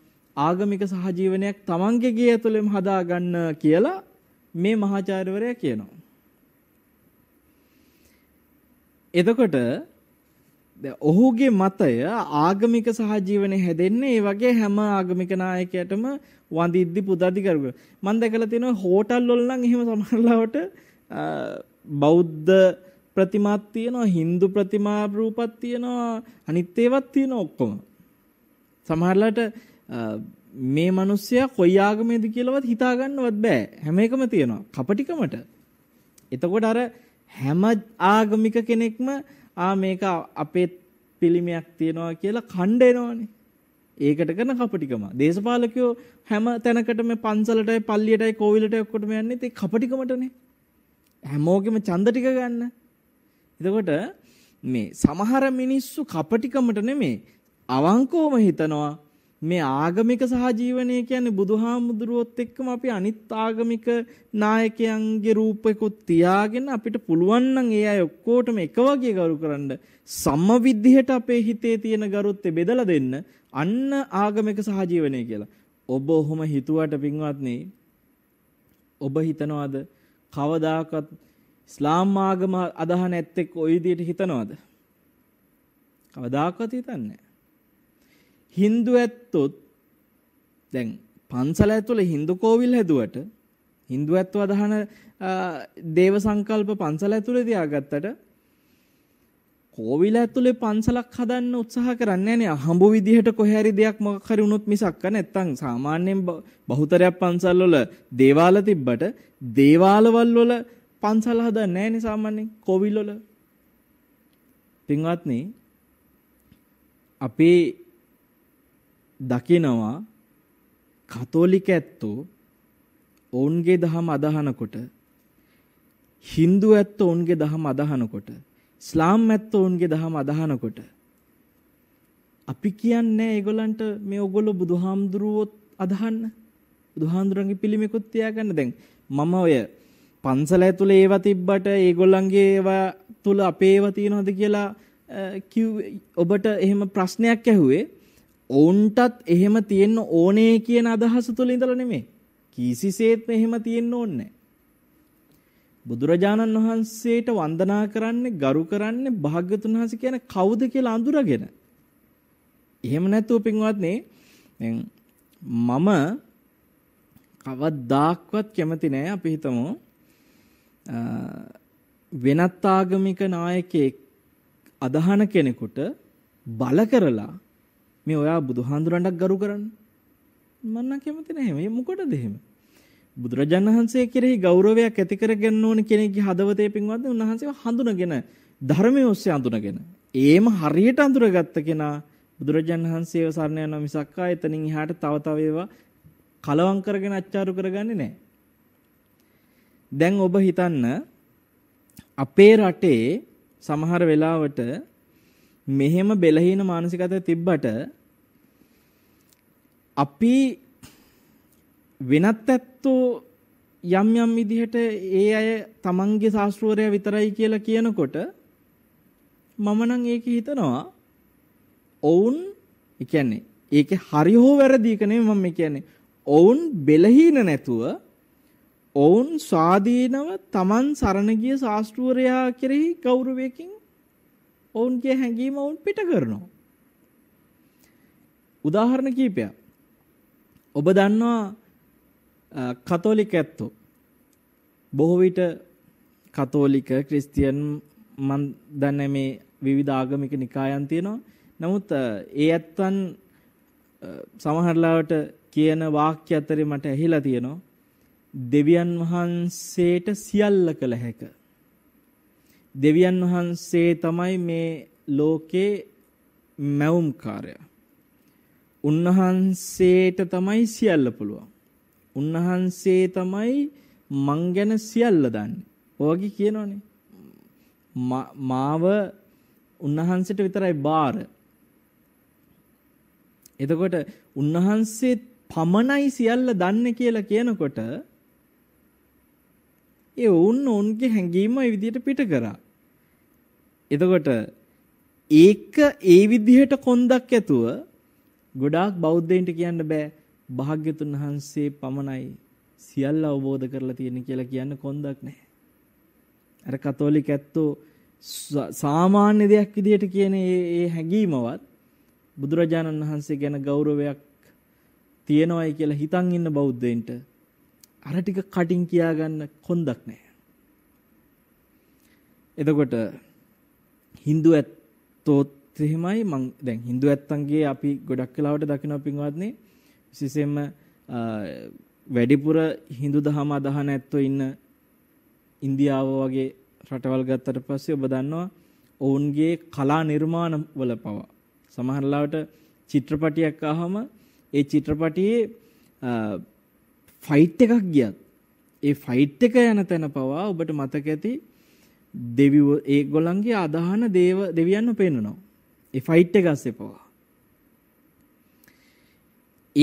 ආගමික සහජීවනයක් Tamange ගේ ඇතුළෙම හදාගන්න කියලා මේ මහාචාර්යවරයා කියනවා. එතකොට ඔහුගේ මතය ආගමික සහජීවනයේ හැදෙන්නේ ඒ වගේ හැම ආගමික නායකයටම වඳිද්දි පුදද්දි කරුවා. මම දැකලා තියෙනවා හෝටල් වල නම් එහෙම සමහරවට බෞද්ධ ප්‍රතිමාත් තියෙනවා, Hindu ප්‍රතිමා රූපත් තියෙනවා, අනිත් ඒවාත් තියෙනවා ඔක්කොම. සමහරලාට මේ මිනිස්සයා කොයි ආගමේද කියලාවත් හිතාගන්නවත් බෑ. හැම එකම තියෙනවා. කපටිකමට. එතකොට අර හැම ආගමික කෙනෙක්ම ආ මේක අපේ පිළිමයක් තියෙනවා කියලා කණ්ඩ එනවනේ. ඒකට කරන කපටිකම. දේශපාලකයෝ හැම තැනකටම පන්සලටයි පල්ලියටයි කෝවිලටයි ඔක්කොටම යන්නේ ඒ කපටිකමටනේ. හැමෝගෙම ඡන්ද ටික ගන්න. එතකොට මේ සමහර මිනිස්සු කපටිකමට නෙමෙයි අවංකවම හිතනවා මේ ආගමික සහජීවනය කියන්නේ බුදුහාමුදුරුවොත් එක්කම අපි අනිත් ආගමික නායකයන්ගේ රූපෙකුත් තියාගෙන අපිට පුළුවන් නම් ඒ අය ඔක්කොටම එක වගේ ගරු කරන්න සම විදිහට අපේ හිතේ තියෙන ගරුත්වය බෙදලා දෙන්න අන්න ආගමික සහජීවනය කියලා. ඔබ ඔහොම හිතුවට පින්වත්නි ඔබ හිතනවාද කවදාකවත් ඉස්ලාම් ආගම අදහන ඇත්තෙක් ওই විදිහට හිතනවද? කවදාකවත් හිතන්නේ Hindu ඇත්තොත් දැන් පන්සල ඇතුළේ Hindu කෝවිල් හැදුවට Hindu ඇත්තෝ අදහන දේව සංකල්ප පන්සල ඇතුළේ තියාගත්තට කෝවිල ඇතුලේ පන්සලක් හදන්න උත්සාහ කරන්නේ නැහැ අහඹු විදිහට කොහේ හරි දෙයක් මොකක් හරි වුණොත් මිසක් නැත්තම් සාමාන්‍යයෙන් බහුතරයක් පන්සල් වල දේවාල තිබ්බට දේවාලවල වල පන්සල් හදන්නේ නැහැ නේ සාමාන්‍යයෙන් කෝවිල් වල පින්වත්නි අපේ දකිනවා කතෝලික ඇත්තෝ ඔවුන්ගේ දහම අදහනකොට Hindu ඇත්තෝ ඔවුන්ගේ දහම අදහනකොට ඉස්ලාම් ඇත්තෝ ඔවුන්ගේ දහම අදහනකොට අපි කියන්නේ ඒගොල්ලන්ට මේ ඔයගොල්ලෝ බුදුහාමුදුරුවොත් අදහන්න බුදුහාමුදුරන්ගේ පිළිමෙකුත් තියාගන්න දැන් මම ඔය පන්සල ඇතුලේ ඒවා තිබ්බට ඒගොල්ලන්ගේ ඒවා තුල අපේ ඒවා තියනවද කියලා කිව් ඔබට එහෙම ප්‍රශ්නයක් ඇහුවේ ඔවුන්ටත් එහෙම තියෙන්න ඕනේ කියන අදහස තුළ ඉඳලා නෙමෙයි. කිසිසේත්ම එහෙම තියෙන්න ඕනේ බුදුරජාණන් වහන්සේට වන්දනා කරන්නේ ගරු කරන්නේ භාග්‍යතුන් වහන්සේ කියන්නේ කවුද කියලා අඳුරගෙන. එහෙම නැතුව පින්වත්නි දැන් මම කවදාක්වත් කැමති නෑ අපි හිතමු වෙනත් ආගමික නායකයෙක් අදහන කෙනෙකුට බල කරලා මේ ඔයා බුදුහාඳුරන්ටක් ගරු කරන්න මන්න කැමති නැහැ මේ මොකටද එහෙම බුදුරජාණන් වහන්සේ කෙරෙහි ගෞරවයක් ඇති කරගන්න ඕන කෙනෙක්ගේ හදවතේ පින්වත් උන්වහන්සේව හඳුනගෙන ධර්මයේ ඔස්සේ හඳුනගෙන ඒම හරියට අඳුරගත්ත කෙනා බුදුරජාණන් වහන්සේව සරණ යනවා මිසක් ආ එතනින් එහාට තව තව ඒවා කලවම් කරගෙන අච්චාරු කරගන්නේ නැහැ. දැන් ඔබ හිතන්න අපේ රටේ සමහර වෙලාවට මෙහෙම බෙලහීන මානසිකත්වයක් තිබ්බට අපි වෙනත් ඇත්තෝ යම් යම් විදිහට ඒ අය තමන්ගේ ශාස්ත්‍රෝරය විතරයි කියලා කියනකොට මම නම් ඒක හිතනවා ඔවුන් කියන්නේ ඒක හරි හෝ වැරදි එක නෙමෙයි මම කියන්නේ ඔවුන් බෙලහීන නැතුව ඔවුන් ස්වාධීනව තමන් සරණ ගිය ශාස්ත්‍රෝරයා කෙරෙහි ගෞරවයෙන් ඔවුන්ගේ හැඟීම ඔවුන් පිට කරනවා උදාහරණ කිහිපයක් ඔබ දන්නවා කතෝලික ඇත්තෝ බොහෝ විට කතෝලික ක්‍රිස්තියන් මන් දන්නේ මේ විවිධ ආගමික නිකායන් තියෙනවා. නමුත් ඒ ඇත්තන් සමහරලාවට කියන වාක්‍ය අතරේ මට ඇහිලා තියෙනවා දෙවියන් වහන්සේට සියල්ල කළ හැක. දෙවියන් වහන්සේ තමයි මේ ලෝකේ මැවුම්කාරයා. උන්වහන්සේට තමයි සියල්ල පුළුවන්. උන්වහන්සේ තමයි මං ගැන සියල්ල දන්නේ. ඔයගේ කියනෝනේ. මාව උන්වහන්සේට විතරයි බාර. එතකොට උන්වහන්සේ පමණයි සියල්ල දන්නේ කියලා කියනකොට ඒ වුන් ඔවුන්ගේ හැඟීම ඒ විදිහට පිට කරා. එතකොට ඒක ඒ විදිහට කොන්දක් ඇතුව ගොඩාක් බෞද්ධයින්ට කියන්න බෑ භාග්‍යතුන් වහන්සේ පමණයි සියල්ල අවබෝධ කරලා තියෙන කියලා කියන්න කොන්දක් නැහැ. අර කතෝලික ඇත්තෝ සාමාන්‍ය දෙයක් විදිහට කියන ඒ හැඟීමවත් බුදුරජාණන් වහන්සේ ගැන ගෞරවයක් තියෙනවයි කියලා හිතන් ඉන්න බෞද්ධයින්ට අර ටික කටින් කියාගන්න කොන්දක් නැහැ. එතකොට Hindu ඇත්තෝත් එහෙමයි මං දැන් Hindu ඇත්තන්ගේ අපි ගොඩක් කලාවට දකිනවා පින්වත්නි විශේෂයෙන්ම වැඩිපුර Hindu දහම අදහන ඇත්තෝ ඉන්න ඉන්දියාව වගේ රටවල් ගත්තට පස්සේ ඔබ දන්නවා ඔවුන්ගේ කලා නිර්මාණ වල පව සමහරලාවට චිත්‍රපටියක් ආවම ඒ චිත්‍රපටියේ ෆයිට් එකක් ගියත් ඒ ෆයිට් එක යන තැන පවා ඔබට මතක ඇති දෙවිව ඒගොල්ලන්ගේ අදහන දේව දෙවියන්ව පෙන්වනවා ඒ ෆයිට් එක අස්සෙපවා.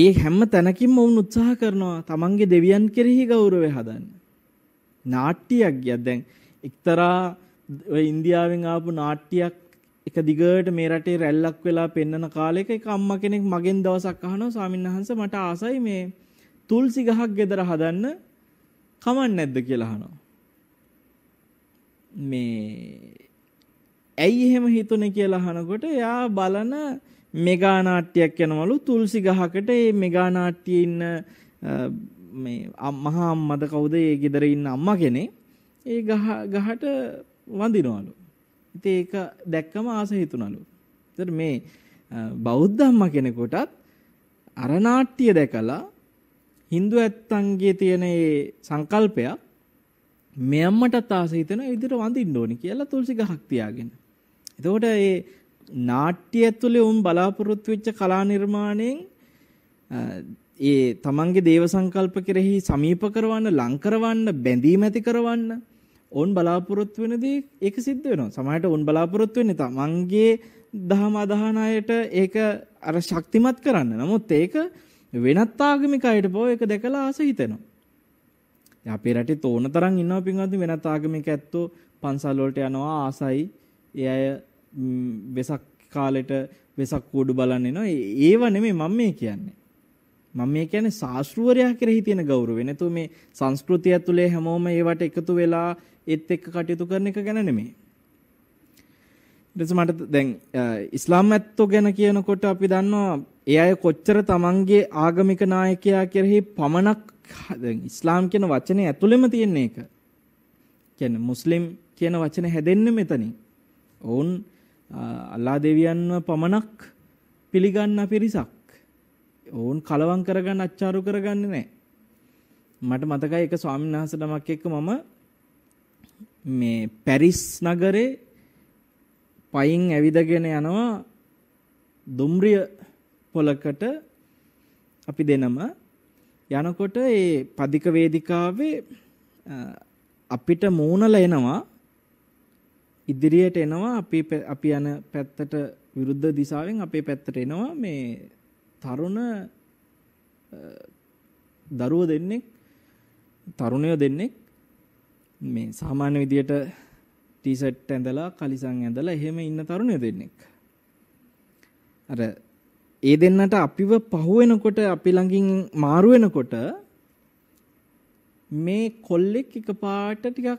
ඒ හැම තැනකින්ම ඔවුන් උත්සාහ කරනවා තමන්ගේ දෙවියන් කෙරෙහි ගෞරවය හදන්න. නාට්‍යයක් ගියක් දැන් එක්තරා ඉන්දියාවෙන් ආපු නාට්‍යයක් එක දිගට මේ රටේ රැල්ලක් වෙලා පෙන්නන කාලෙක එක අම්මා කෙනෙක් මගෙන් දවසක් අහනවා ස්වාමින්වහන්ස මට ආසයි මේ තුල්සි ගහක් ගෙදර හදන්න කමක් නැද්ද කියලා අහනවා. මේ ඇයි එහෙම හිතුනේ කියලා අහනකොට එයා බලන මෙගා නාට්‍යයක් යනවලු තුල්සි ගහකට මේ මෙගා නාට්‍යයේ ඉන්න මේ මහා අම්මද කවුද ඒ ගෙදර ඉන්න අම්මා කෙනේ ඒ ගහ ගහට වඳිනවලු. ඉතින් ඒක දැක්කම ආස හිතුණලු. ඒතර මේ බෞද්ධ අම්මා කෙනෙකුටත් අර නාට්‍ය දැකලා Hindu ඇත්තන්ගේ තියෙන ඒ සංකල්පයක් මේ අම්මටත් ආස හිතෙන විදිහට වඳින්න ඕනේ කියලා තුල්සි ගහක් තියාගෙන. එතකොට ඒ නාට්‍ය ඇතුලේ උන් බලාපොරොත්තු වෙච්ච කලා නිර්මාණයෙන් ඒ තමන්ගේ දේව සංකල්ප කෙරෙහි සමීප කරවන්න, ලං කරවන්න, බැඳීම් ඇති කරවන්න ඔවුන් බලාපොරොත්තු වෙන දේ ඒක සිද්ධ වෙනවා. සමහරට ඔවුන් බලාපොරොත්තු වෙන්නේ තමන්ගේ දහම අදහන අයට ඒක අර ශක්තිමත් කරන්න. නමුත් ඒක වෙනත් ආගමික අයට බෝ ඒක දැකලා ආස හිතෙනවා. අපේ රටේ තෝන තරම් ඉන්නවා පින්වත්නි වෙනත් ආගමික ඇත්තෝ පන්සල් වලට යනවා ආසයි ඒ අය වෙසක් කාලෙට වෙසක් කූඩු බලන්න එනවා. ඒව නෙමෙයි මම මේ කියන්නේ. මම මේ කියන්නේ ශාස්ත්‍රූවරයා කෙරෙහි තියෙන ගෞරවය. නැතු මේ සංස්කෘතිය ඇතුලේ හැමෝම ඒවට එකතු වෙලා ඒත් එක්ක කටයුතු කරන එක ගැන නෙමෙයි. ඊට මට දැන් ඉස්ලාම් ඇත්තෝ ගැන කියනකොට අපි දන්නවා ඒ අය කොච්චර තමන්ගේ ආගමික නායකයා කෙරෙහි පමණක් දැන් ඉස්ලාම් කියන වචනේ ඇතුළෙම තියෙන එක. කියන්නේ මුස්ලිම් කියන වචනේ හැදෙන්නේ මෙතනින්. ඔවුන් අල්ලා දෙවියන්ව පමණක් පිළිගන්න පිරිසක්. ඔවුන් කලවම් කරගන්න අච්චාරු කරගන්නේ නැහැ. මට මතකයි එක ස්වාමීන් වහන්සේ නමක් එක්ක මම මේ පැරිස් නගරේ පයින් ඇවිදගෙන යනවා දුම්රිය පොලකට අපි දෙනම යනකොට ඒ පදික වේදිකාවේ අපිට මූණල එනවා ඉදිරියට එනවා අපි අපි යන පැත්තට විරුද්ධ දිශාවෙන් අපේ පැත්තට එනවා මේ තරුණ දරුව දෙන්නෙක් තරුණය දෙන්නෙක් මේ සාමාන්‍ය විදියට ටීසට් ඇඳලා කලිසම් ඇඳලා එහෙම ඉන්න තරුණය දෙන්නෙක් අර ඒ දෙන්නට අපිව පහු වෙනකොට අපි ළඟින් මාරු වෙනකොට මේ කොල්ලෙක් එකපාරට ටිකක්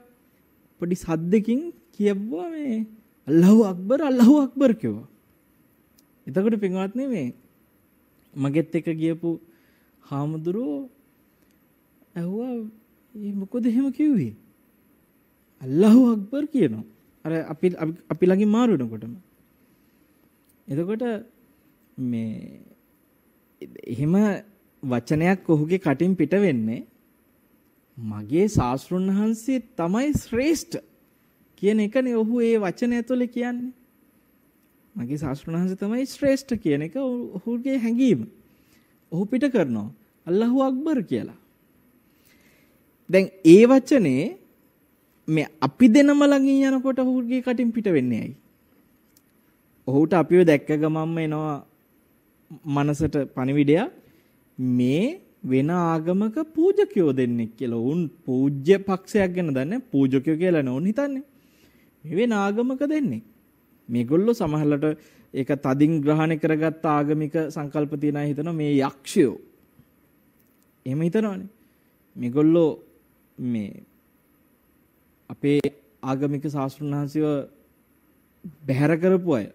පොඩි සද්දකින් කියවුවා මේ අල්ලාහ් අක්බර් අල්ලාහ් අක්බර් කිව්වා. එතකොට පින්වත්නි මේ මගෙත් එක ගියපු හාමුදුරුවෝ ඇහුවා මේ මොකද එහෙම කිව්වේ? අල්ලාහ් අක්බර් කියනවා. අර අපි අපි ළඟින් මාරු වෙනකොටම. එතකොට මේ එහෙම වචනයක් ඔහුගේ කටින් පිට වෙන්නේ මගේ ශාස්ත්‍රුන් වහන්සේ තමයි ශ්‍රේෂ්ඨ කියන එකනේ ඔහු ඒ වචන ඇතුලේ කියන්නේ. මගේ ශාස්ත්‍රණහන්ස තමයි ශ්‍රේෂ්ඨ කියන එක ඔහුගේ හැඟීම. ඔහු පිට කරනවා. අල්ලාහ් අක්බර් කියලා. දැන් ඒ වචනේ මේ අපි දෙනම ළඟින් යනකොට ඔහුගේ කටින් පිට වෙන්නේ ඇයි? ඔහුට අපිව දැක්ක ගමන්ම එනවා මනසට පණිවිඩයක් මේ වෙන ආගමක පූජකයෝ දෙන්නෙක් කියලා. උන් පූජ්‍ය පක්ෂයක් ගැන දන්නේ පූජකයෝ කියලා නෝන් හිතන්නේ. මේ වෙන ආගමක දෙන්නේ. මේගොල්ලෝ සමහරලට ඒක තදින් ග්‍රහණය කරගත්ත ආගමික සංකල්ප තියන අය හිතනවා මේ යක්ෂයෝ. එහෙම හිතනවනේ. මේගොල්ලෝ මේ අපේ ආගමික ශාස්ත්‍රඥ වහන්සේව බැහැර කරපු අය.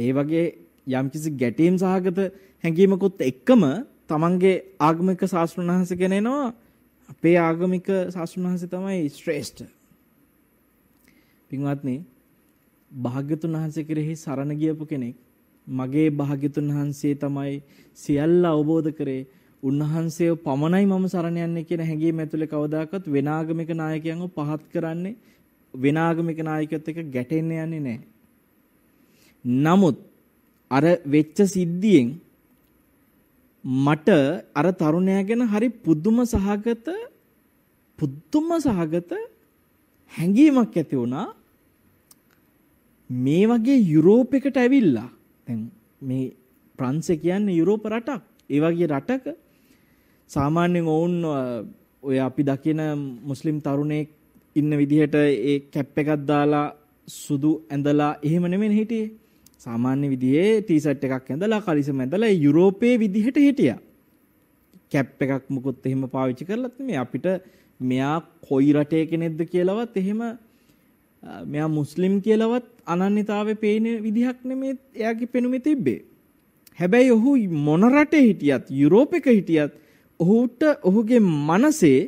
ඒ වගේ යම්කිසි ගැටීම් සහගත හැඟීමකුත් එක්කම තමන්ගේ ආගමික ශාස්ත්‍රඥ වහන්සේ කෙනෙනවා අපේ ආගමික ශාස්ත්‍රඥ වහන්සේ තමයි ශ්‍රේෂ්ඨ පින්වත්නි භාග්‍යතුන් වහන්සේ කෙරෙහි සරණ ගියපු කෙනෙක් මගේ භාග්‍යතුන් වහන්සේ තමයි සියල්ල අවබෝධ කරේ උන්වහන්සේව පමණයි මම සරණ යන්නේ කියන හැඟීම ඇතුලේ කවදාකවත් වෙනාගමික නායකයන්ව පහත් කරන්නේ වෙනාගමික නායකයොත් එක ගැටෙන්න යන්නේ නැහැ. නමුත් අර වෙච්ච සිද්ධියෙන් මට අර තරුණයා ගැන හරි පුදුම සහගත පුදුම සහගත හැඟීමක් ඇති වුණා මේ වගේ යුරෝපයකට ඇවිල්ලා දැන් මේ ප්‍රංශය කියන්නේ යුරෝප රටක් ඒ වගේ රටක සාමාන්‍යයෙන් ඔවුන් ඔය අපි දකින මුස්ලිම් තරුණයෙක් ඉන්න විදිහට ඒ කැප් එකක් දාලා සුදු ඇඳලා එහෙම නෙමෙයි හිටියේ සාමාන්‍ය විදිහේ ටී-ෂර්ට් එකක් ඇඳලා කලිසම ඇඳලා යුරෝපයේ විදිහට හිටියා කැප් එකක් මුකුත් එහෙම පාවිච්චි කරලත් මේ අපිට මෙයා කොයි රටේ කෙනෙක්ද කියලාවත් එහෙම මෙයා මුස්ලිම් කියලාවත් අනන්‍යතාවය පේන විදිහක් නෙමේ එයාගේ පෙනුමේ තිබ්බේ. හැබැයි ඔහු මොන රටේ හිටියත් යුරෝපෙක හිටියත් ඔහුට ඔහුගේ මනසේ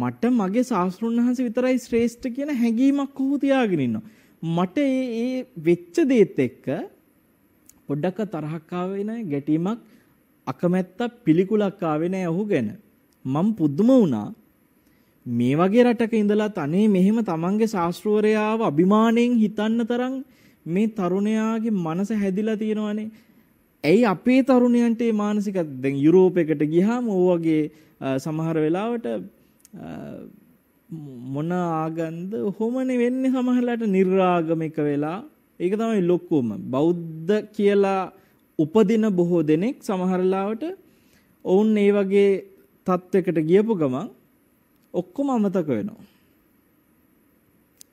මට මගේ ශාස්ත්‍රුන් වහන්සේ විතරයි ශ්‍රේෂ්ඨ කියන හැඟීමක් ඔහු තියාගෙන ඉන්නවා. මට ඒ ඒ වෙච්ච දේත් එක්ක පොඩ්ඩක් තරහක් ආවේ නැහැ, ගැටීමක් අකමැත්ත පිළිකුලක් ආවේ නැහැ ඔහු ගැන. මම පුදුම වුණා. මේ වගේ රටක ඉඳලත් අනේ මෙහෙම තමන්ගේ ශාස්ත්‍රවරයාව අභිමාණයෙන් හිතන්න තරම් මේ තරුණයාගේ මනස හැදිලා තියෙනවානේ. ඇයි අපේ තරුණයන්ට මේ මානසික දැන් යුරෝපයකට ගියාම ඕවගේ සමහර වෙලාවට මොන ආගන්ද හොමනේ වෙන්නේ සමහරලාට නිර්ආගමික වෙලා ඒක තමයි ලොක්කෝම බෞද්ධ කියලා උපදින බොහෝ දෙනෙක් සමහරලාවට ඔවුන් ඒ වගේ තත්වයකට ගියපු ගමන් ඔක්කොම අමතක වෙනවා.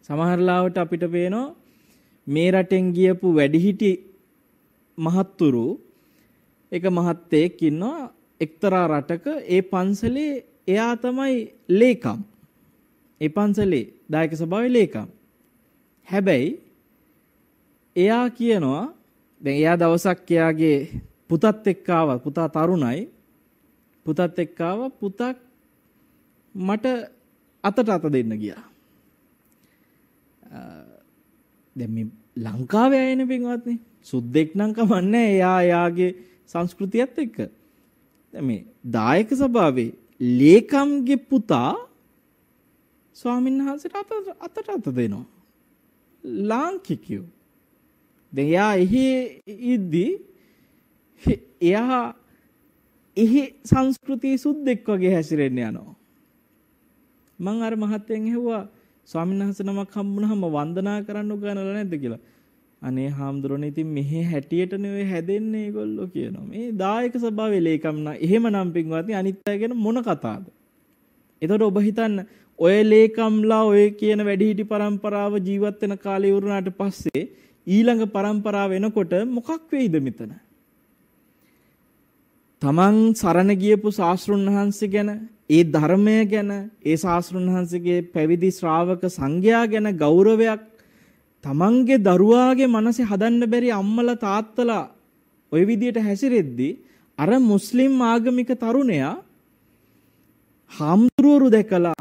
සමහරලාවට අපිට පේනවා මේ රටෙන් ගියපු වැඩිහිටි මහත්තුරු එක මහත්තයෙක් ඉන්නවා එක්තරා රටක ඒ පන්සලේ එයා තමයි ලේකම්. ඒ පන්සලේ දායක සභාවේ ලේකම්. හැබැයි එයා කියනවා දැන් එයා දවසක් එයාගේ පුතත් එක්ක ආවා පුතා තරුණයි පුතත් එක්ක ආවා පුතක් මට අතට අත දෙන්න ගියා. දැන් මේ ලංකාවේ ඇයෙන පින්වත්නි සුද්දෙක් නම් කමන්නේ එයා එයාගේ සංස්කෘතියත් එක්ක. දැන් මේ දායක සභාවේ ලේකම්ගේ පුතා ස්වාමීන් වහන්සේට අත අතට අත දෙනවා. ලාංකිකයෝ. දැන් එයා එහි ඉද්දී එයා එහි සංස්කෘතිය සුද්දෙක් වගේ හැසිරෙන්න යනවා. මං අර මහත්තයෙන් ඇහුවා ස්වාමීන් වහන්සේ නමක් හම්බුනහම වන්දනා කරන්න උගන්වලා නැද්ද කියලා. අනේ හාමුදුරනේ ඉතින් මෙහි හැටියට නෙවෙයි හැදෙන්නේ ඒගොල්ලෝ කියනවා. මේ දායක සභාවේ ලේකම් නම් එහෙමනම් පින්වත්නි අනිත් අය ගැන මොන කතාවද? එතකොට ඔබ හිතන්න ඔය ලේකම්ලා ඔය කියන වැඩිහිටි પરම්පරාව ජීවත් වෙන කාලේ වුණාට පස්සේ ඊළඟ પરම්පරාව එනකොට මොකක් වෙයිද මෙතන? තමන් සරණ ගියපු සාස්ෘන් වහන්සේ ගැන ඒ ධර්මය ගැන ඒ ශාස්ත්‍රඥ වහන්සේගේ පැවිදි ශ්‍රාවක සංඝයා ගැන ගෞරවයක් තමන්ගේ දරුවාගේ මනසේ හදන්න බැරි අම්මලා තාත්තලා ওই විදියට හැසිරෙද්දි අර මුස්ලිම් ආගමික තරුණයා හාමුදුරුවරු දැකලා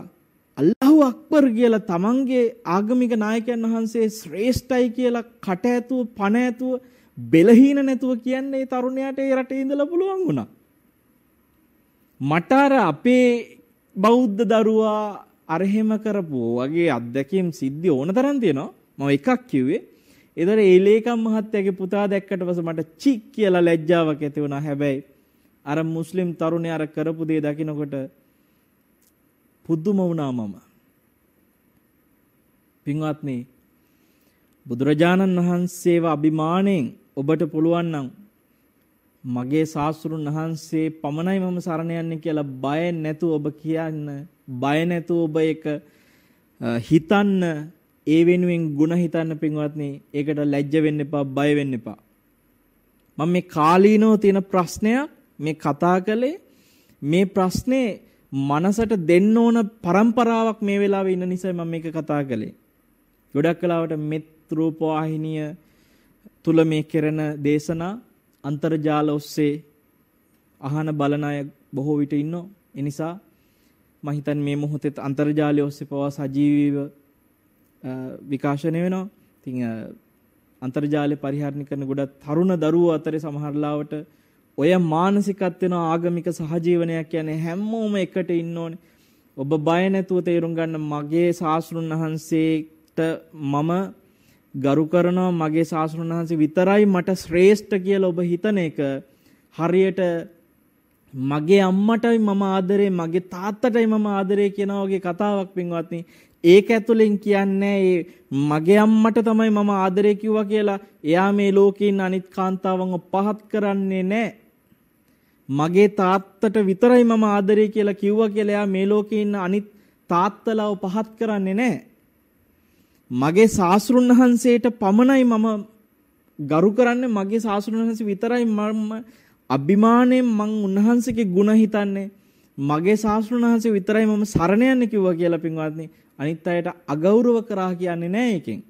අල්ලාහ් අක්බර් කියලා තමන්ගේ ආගමික නායකයන් වහන්සේ ශ්‍රේෂ්ඨයි කියලා කට ඇතුව පණ ඇතුව බෙලහීන නැතුව කියන්නේ තරුණයාට ඒ රටේ ඉඳලා පුළුවන් වුණා. මට අර අපේ බෞද්ධ දරුවා අරහෙම කරපු වගේ අත්දැකීම් සිද්ධි ඕන තරම් තියෙනවා. මම එකක් කිව්වේ. ඒතර ඒ ලේකම් මහත්තයාගේ පුතා දැක්කට පස්සේ මට චික් කියලා ලැජ්ජාවක් ඇති වුණා. හැබැයි අර මුස්ලිම් තරුණයා අර කරපු දේ දකිනකොට පුදුම වුණා මම. පින්වත්නි බුදුරජාණන් වහන්සේව අභිමාණයෙන් ඔබට පුළුවන් නම් මගේ ශාස්ත්‍රුන් වහන්සේ පමණයි මම සරණ යන්නේ කියලා බය නැතුව ඔබ කියන්න බය නැතුව ඔබ ඒක හිතන්න ඒ වෙනුවෙන් ಗುಣ හිතන්න පින්වත්නි ඒකට ලැජ්ජ වෙන්න එපා බය වෙන්න එපා මම මේ කාලීනව තියෙන ප්‍රශ්නයක් මේ කතා කළේ මේ ප්‍රශ්නේ මනසට දෙන්න ඕන પરම්පරාවක් මේ වෙලාවේ ඉන්න නිසා මම මේක කතා කළේ ගොඩක් කලාවට මෙත් රූපවාහිනිය තුල මේ කරන දේශනා අන්තර්ජාල ඔස්සේ අහන බලන අය බොහෝ විට ඉන්නවා. ඒ නිසා මම හිතන්නේ මේ මොහොතේ අන්තර්ජාලය ඔස්සේ පවා සජීවීව විකාශනය වෙනවා. ඉතින් අන්තර්ජාලය පරිහරණය කරන ගොඩක් තරුණ දරුවෝ අතරේ සමහරලාවට ඔය මානසිකත් වෙන ආගමික සහජීවනයක් කියන්නේ හැමෝම එකට ඉන්න ඕනේ. ඔබ බය නැතුව තේරුම් ගන්න මගේ සාස්ෘන් වහන්සේට මම ගරු කරනවා මගේ ශාස්ත්‍රණ වහන්සේ විතරයි මට ශ්‍රේෂ්ඨ කියලා ඔබ හිතන එක හරියට මගේ අම්මටයි මම ආදරේ මගේ තාත්තටයි මම ආදරේ කියන වගේ කතාවක් පින්වත්නි ඒක ඇතුලෙන් කියන්නේ ඒ මගේ අම්මට තමයි මම ආදරේ කිව්වා කියලා එයා මේ ලෝකේ ඉන්න අනිත් කාන්තාවන්ව පහත් කරන්නේ නැහැ. මගේ තාත්තට විතරයි මම ආදරේ කියලා කිව්වා කියලා එයා මේ ලෝකේ ඉන්න අනිත් තාත්තලාව පහත් කරන්නේ නැහැ. මගේ සාස්ෘන් වහන්සේට පමණයි මම ගරු කරන්නේ මගේ සාස්ෘන් වහන්සේ විතරයි මම අභිමාණයෙන් මං උන්වහන්සේගේ ಗುಣ හිතන්නේ මගේ සාස්ෘන් වහන්සේ විතරයි මම සරණ යන්නේ කිව්වා කියලා පින්වත්නි අනිත් අයට අගෞරව කරා කියන්නේ නැහැ එකෙන්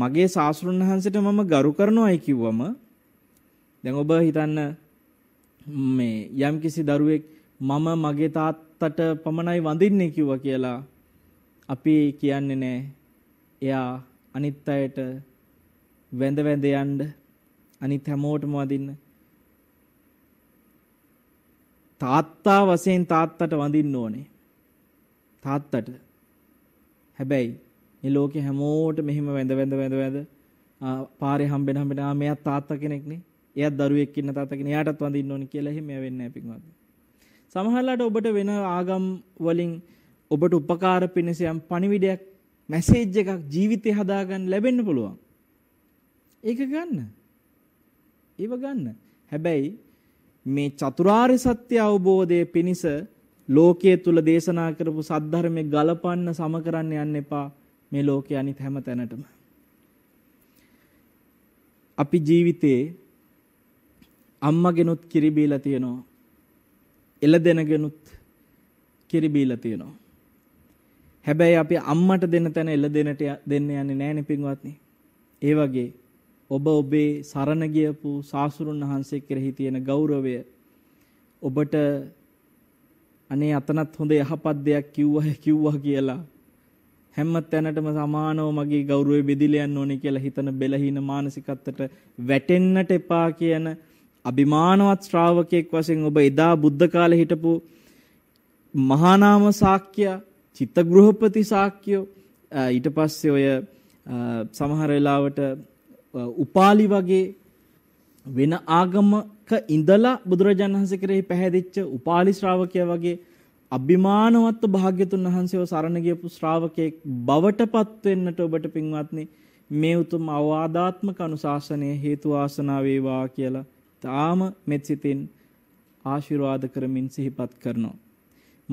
මගේ සාස්ෘන් වහන්සේට මම ගරු කරනවායි කිව්වම දැන් ඔබ හිතන්න මේ යම්කිසි දරුවෙක් මම මගේ තාත්තට පමණයි වඳින්නේ කිව්වා කියලා අපි කියන්නේ නෑ එයා අනිත් අයට වැඳ වැඳ යන්න අනිත් හැමෝටම වදින්න තාත්තා වශයෙන් තාත්තට වඳින්න ඕනේ තාත්තට හැබැයි මේ ලෝකේ හැමෝට මෙහෙම වැඳ වැඳ වැඳ වැඳ පාරේ හම්බෙන හම්බෙන ආ මෙයා තාත්තා කෙනෙක්නේ. එයාත් දරුවෙක් ඉන්න තාත්තා කෙනෙක්. එයාටත් වඳින්න ඕනි කියලා එහෙම වෙන්නේ නැහැ පිටවත්. සමහරලාට ඔබට වෙන ආගම් වලින් ඔබට උපකාර පිණිස යම් පණිවිඩයක් මැසේජ් එකක් ජීවිතේ හදාගන්න ලැබෙන්න පුළුවන්. ඒක ගන්න. ඒව ගන්න. හැබැයි මේ චතුරාර්ය සත්‍ය අවබෝධය පිණිස ලෝකයේ තුල දේශනා කරපු සද්ධර්මයේ ගලපන්න සම කරන්න යන්න එපා මේ ලෝකයේ අනිත් හැම තැනටම. අපි ජීවිතේ අම්මගෙනුත් කිරි බීලා තියෙනවා. එළදෙනගෙනුත් කිරි බීලා තියෙනවා. හැබැයි අපි අම්මට දෙන තැන එළ දෙනට දෙන්න යන්නේ නැහැ නේ පින්වත්නි. ඒ වගේ ඔබ ඔබේ සරණ ගියපු සාසුරුන් වහන්සේ කෙරෙහි තියෙන ගෞරවය ඔබට අනේ අතනත් හොඳ යහපත් දෙයක් කිව්වා කිව්වා කියලා හැම තැනටම සමානව මගේ ගෞරවය බෙදිලා යන්න ඕනේ කියලා හිතන බෙලහීන මානසිකත්වයට වැටෙන්නට එපා කියන අභිමානවත් ශ්‍රාවකයෙක් වශයෙන් ඔබ එදා බුද්ධ කාලේ හිටපු මහානාම සාක්‍ය චිත්ත ගෘහපති සාක්‍යෝ ඊට පස්සේ ඔය සමහර වෙලාවට උපාලි වගේ වෙන ආගමක ඉඳලා බුදුරජාණන් වහන්සේ කෙරෙහි පැහැදිච්ච උපාලි ශ්‍රාවකයා වගේ අභිමානවත්ව භාග්‍යතුන් වහන්සේව සරණ ගියපු ශ්‍රාවකෙක් බවටපත් වෙන්නට ඔබට පින්වත්නි මේ උතුම් අවවාදාත්මක අනුශාසනය හේතු ආසනාව වේවා කියලා තාම මෙත් සිතින් ආශිර්වාද කරමින් සිහිපත් කරනවා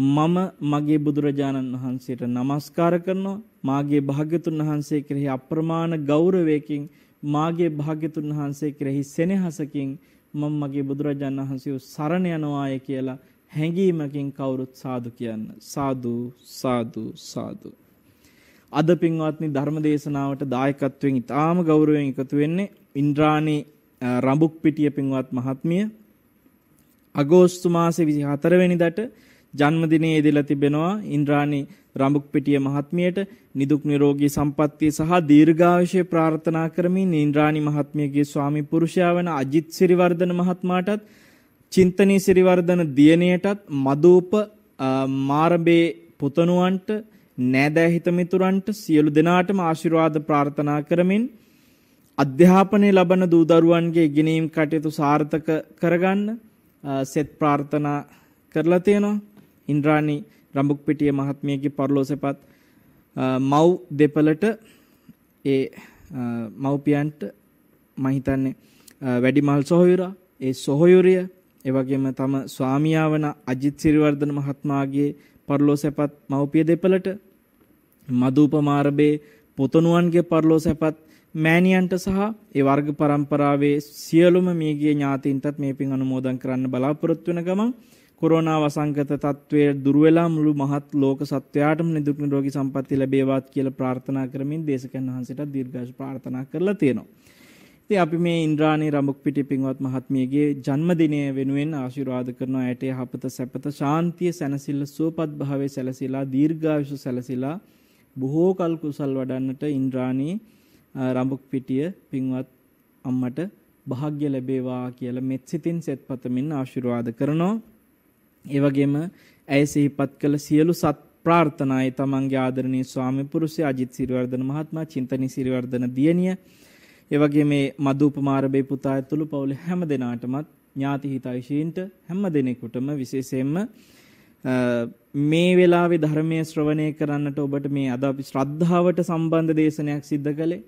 මම මගේ බුදුරජාණන් වහන්සේට নমස්කාර කරනවා මාගේ භාග්‍යතුන් වහන්සේ කෙරෙහි අප්‍රමාණ ගෞරවයකින් මාගේ භාග්‍යතුන් වහන්සේ කෙරෙහි සෙනෙහසකින් මම මගේ බුදුරජාණන් වහන්සේව සරණ යනවාය කියලා හැඟීමකින් කවුරුත් සාදු කියන්න සාදු සාදු සාදු අද පින්වත්නි ධර්ම දේශනාවට දායකත්වයෙන් ඉතාම ගෞරවයෙන් එකතු වෙන්නේ ඉන්ද්‍රාණී රඹුක් පිටිය පින්වත් මහත්මිය අගෝස්තු මාසේ 24 වෙනිදාට ජන්මදිනයේ දීලා තිබෙනවා ඉන්ද්‍රාණි රඹුක්පිටිය මහත්මියට නිදුක් නිරෝගී සම්පන්නිය සහ දීර්ඝායුෂය ප්‍රාර්ථනා කරමින් ඉන්ද්‍රාණි මහත්මියගේ ස්වාමි පුරුෂයා වන අජිත් සිරිවර්ධන මහත්මයාටත් චින්තනී සිරිවර්ධන දියණියටත් මදූප මාරබේ පුතණුවන්ට නෑදෑ හිතමිතුරන්ට සියලු දෙනාටම ආශිර්වාද ප්‍රාර්ථනා කරමින් අධ්‍යාපනය ලබන දූ දරුවන්ගේ ඉගෙනීම් කටයුතු සාර්ථක කරගන්න සෙත් ප්‍රාර්ථනා කරලා තියෙනවා ඉන්ද්‍රාණි රඹුක්පිටිය මහත්මියගේ පරලෝසෙපත් මව් දෙපළට ඒ මව්පියන්ට මම හිතන්නේ වැඩිමහල් සොහොයුරා ඒ සොහොයුරිය ඒ වගේම තම ස්වාමියා වන අජිත් සිරිවර්ධන මහත්මයාගේ පරලෝසෙපත් මව්පිය දෙපළට මදූප මාරබේ පොතනුවන්ගේ පරලෝසෙපත් මෑණියන්ට සහ ඒ වර්ග પરම්පරාවේ සියලුම මියගිය ඥාතීන්ටත් මේ පින් අනුමෝදන් කරන්න බලාපොරොත්තු වෙන ගමන් කොරෝනා වසංගත තත්ත්වයේ දුර්වලා මුළු මහත් ලෝක සත්වයාටම නිදුක් නිරෝගී සම්පන්නිය ලැබේවාත් කියලා ප්‍රාර්ථනා කරමින් දේශකයන් වහන්සේට දීර්ඝාෂ ප්‍රාර්ථනා කරලා තියෙනවා. ඉතින් අපි මේ ඉන්ද්‍රාණී රඹුක්පිටි පින්වත් මහත්මියගේ ජන්මදිනය වෙනුවෙන් ආශිර්වාද කරන ඇයට යහපත සැපත ශාන්තිය සැනසෙල්ල සුවපත් භාවයේ සැලසීලා දීර්ඝායුෂ සැලසීලා බොහෝ කල් කුසල් වඩන්නට ඉන්ද්‍රාණී රඹුක්පිටිය පින්වත් අම්මට භාග්‍ය ලැබේවා කියලා මෙත් සිතින් සෙත්පතමින් ආශිර්වාද කරනවා ඒ වගේම ඇය සිහිපත් කළ සියලු සත් ප්‍රාර්ථනායි තමන්ගේ ආදරණීය ස්වාමි පුරුෂයා අජිත් සිරිවර්ධන මහත්මයා චින්තනී සිරිවර්ධන දියණිය ඒ වගේ මේ මදුපමාරබේ පුතා ඇතුළු පවුලේ හැම දෙනාටමත් ඥාති හිතයිෂීන්ට හැම දෙනෙකුටම විශේෂයෙන්ම මේ වෙලාවේ ධර්මයේ ශ්‍රවණය කරන්නට ඔබට මේ අද අපි ශ්‍රද්ධාවට සම්බන්ධ දේශනයක් සිද්ධ කළේ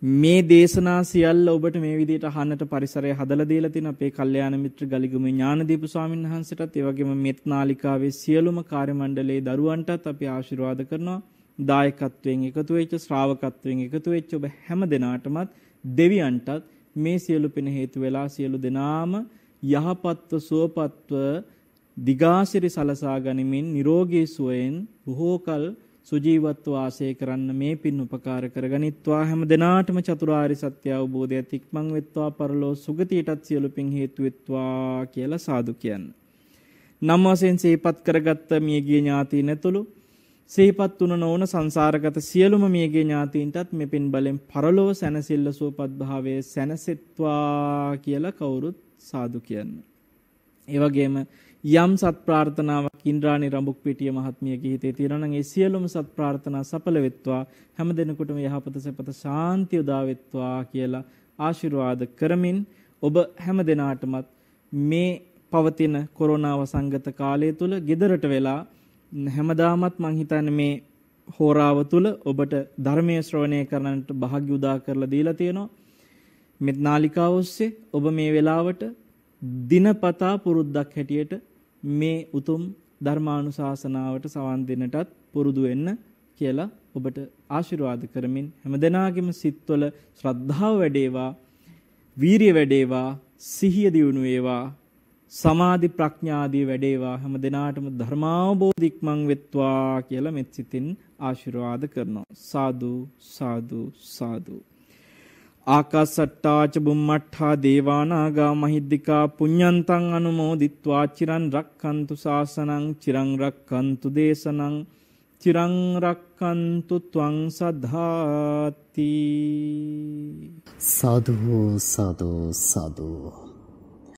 මේ දේශනා සියල්ල ඔබට මේ විදිහට අහන්නට පරිසරය හදලා දීලා තියෙන අපේ කල්යාණ මිත්‍ර ගලිගම ඥානදීප ස්වාමීන් වහන්සේටත් ඒ වගේම මෙත් නාලිකාවේ සියලුම කාර්ය මණ්ඩලයේ දරුවන්ටත් අපි ආශිර්වාද කරනවා දායකත්වයෙන් එකතු වෙච්ච ශ්‍රාවකත්වයෙන් එකතු වෙච්ච ඔබ හැම දෙනාටමත් දෙවියන්ටත් මේ සියලු පින හේතු වෙලා සියලු දෙනාම යහපත්ව සුවපත්ව දිගාසිරි සලසා ගනිමින් නිරෝගී සුවයෙන් බොහෝ කල සුජීවත්ව වාසය කරන්න මේ පින් උපකාර කරගනිත්වා හැම දිනාටම චතුරාර්ය සත්‍ය අවබෝධය තික්මන් වෙත්වා පරලෝ සුගතියටත් සියලු පින් හේතු වෙත්වා කියලා සාදු කියන්න. නම් වශයෙන් සිහිපත් කරගත්ත මියගිය ඥාතීන් ඇතුළු සිහිපත් වුණ නොවන සංසාරගත සියලුම මියගේ ඥාතීන්ටත් මේ පින් බලෙන් පරලෝ සැනසෙල්ල සුවපත් භාවයේ සැනසෙත්වා කියලා කවුරුත් සාදු කියන්න. ඒ වගේම යම් සත් ප්‍රාර්ථනාවක් ඉන්ද්‍රාණි රඹුක් පිටිය මහත්මියගේ හිතේ තියෙනවා නම් ඒ සියලුම සත් ප්‍රාර්ථනා සඵල වෙත්වා හැම දිනෙකටම යහපත සැපත ශාන්තිය උදා වෙත්වා කියලා ආශිර්වාද කරමින් ඔබ හැම දිනාටමත් මේ පවතින කොරෝනාව සංගත කාලය තුල gedarට වෙලා හැමදාමත් මං හිතන්නේ මේ හෝරාව තුල ඔබට ධර්මයේ ශ්‍රවණය කරන්නට භාග්‍ය උදා කරලා දීලා තියෙනවා. මෙත් නාලිකාව ඔස්සේ ඔබ මේ වෙලාවට දිනපතා පුරුද්දක් හැටියට මේ උතුම් ධර්මානුශාසනාවට සවන් දෙන්නටත් පුරුදු වෙන්න කියලා ඔබට ආශිර්වාද කරමින් හැමදෙනාගේම සිත්වල ශ්‍රද්ධාව වැඩේවා වීරිය වැඩේවා සිහිය දියුණු වේවා සමාධි ප්‍රඥාදී වැඩේවා හැම දිනාටම ධර්මාවබෝධික්මන් වෙත්වා කියලා මෙත් සිතින් ආශිර්වාද කරනවා සාදු සාදු සාදු ආකාසට්ටාච බුම්මට්ඨා දේවානාගා මහිද්దికා පුඤ්ඤන්තං අනුමෝදිත්වා චිරන් රක්칸තු සාසනං චිරන් රක්칸තු දේශනං චිරං රක්칸තු ත්වං සද්ධාති සාදු සාදු සාදු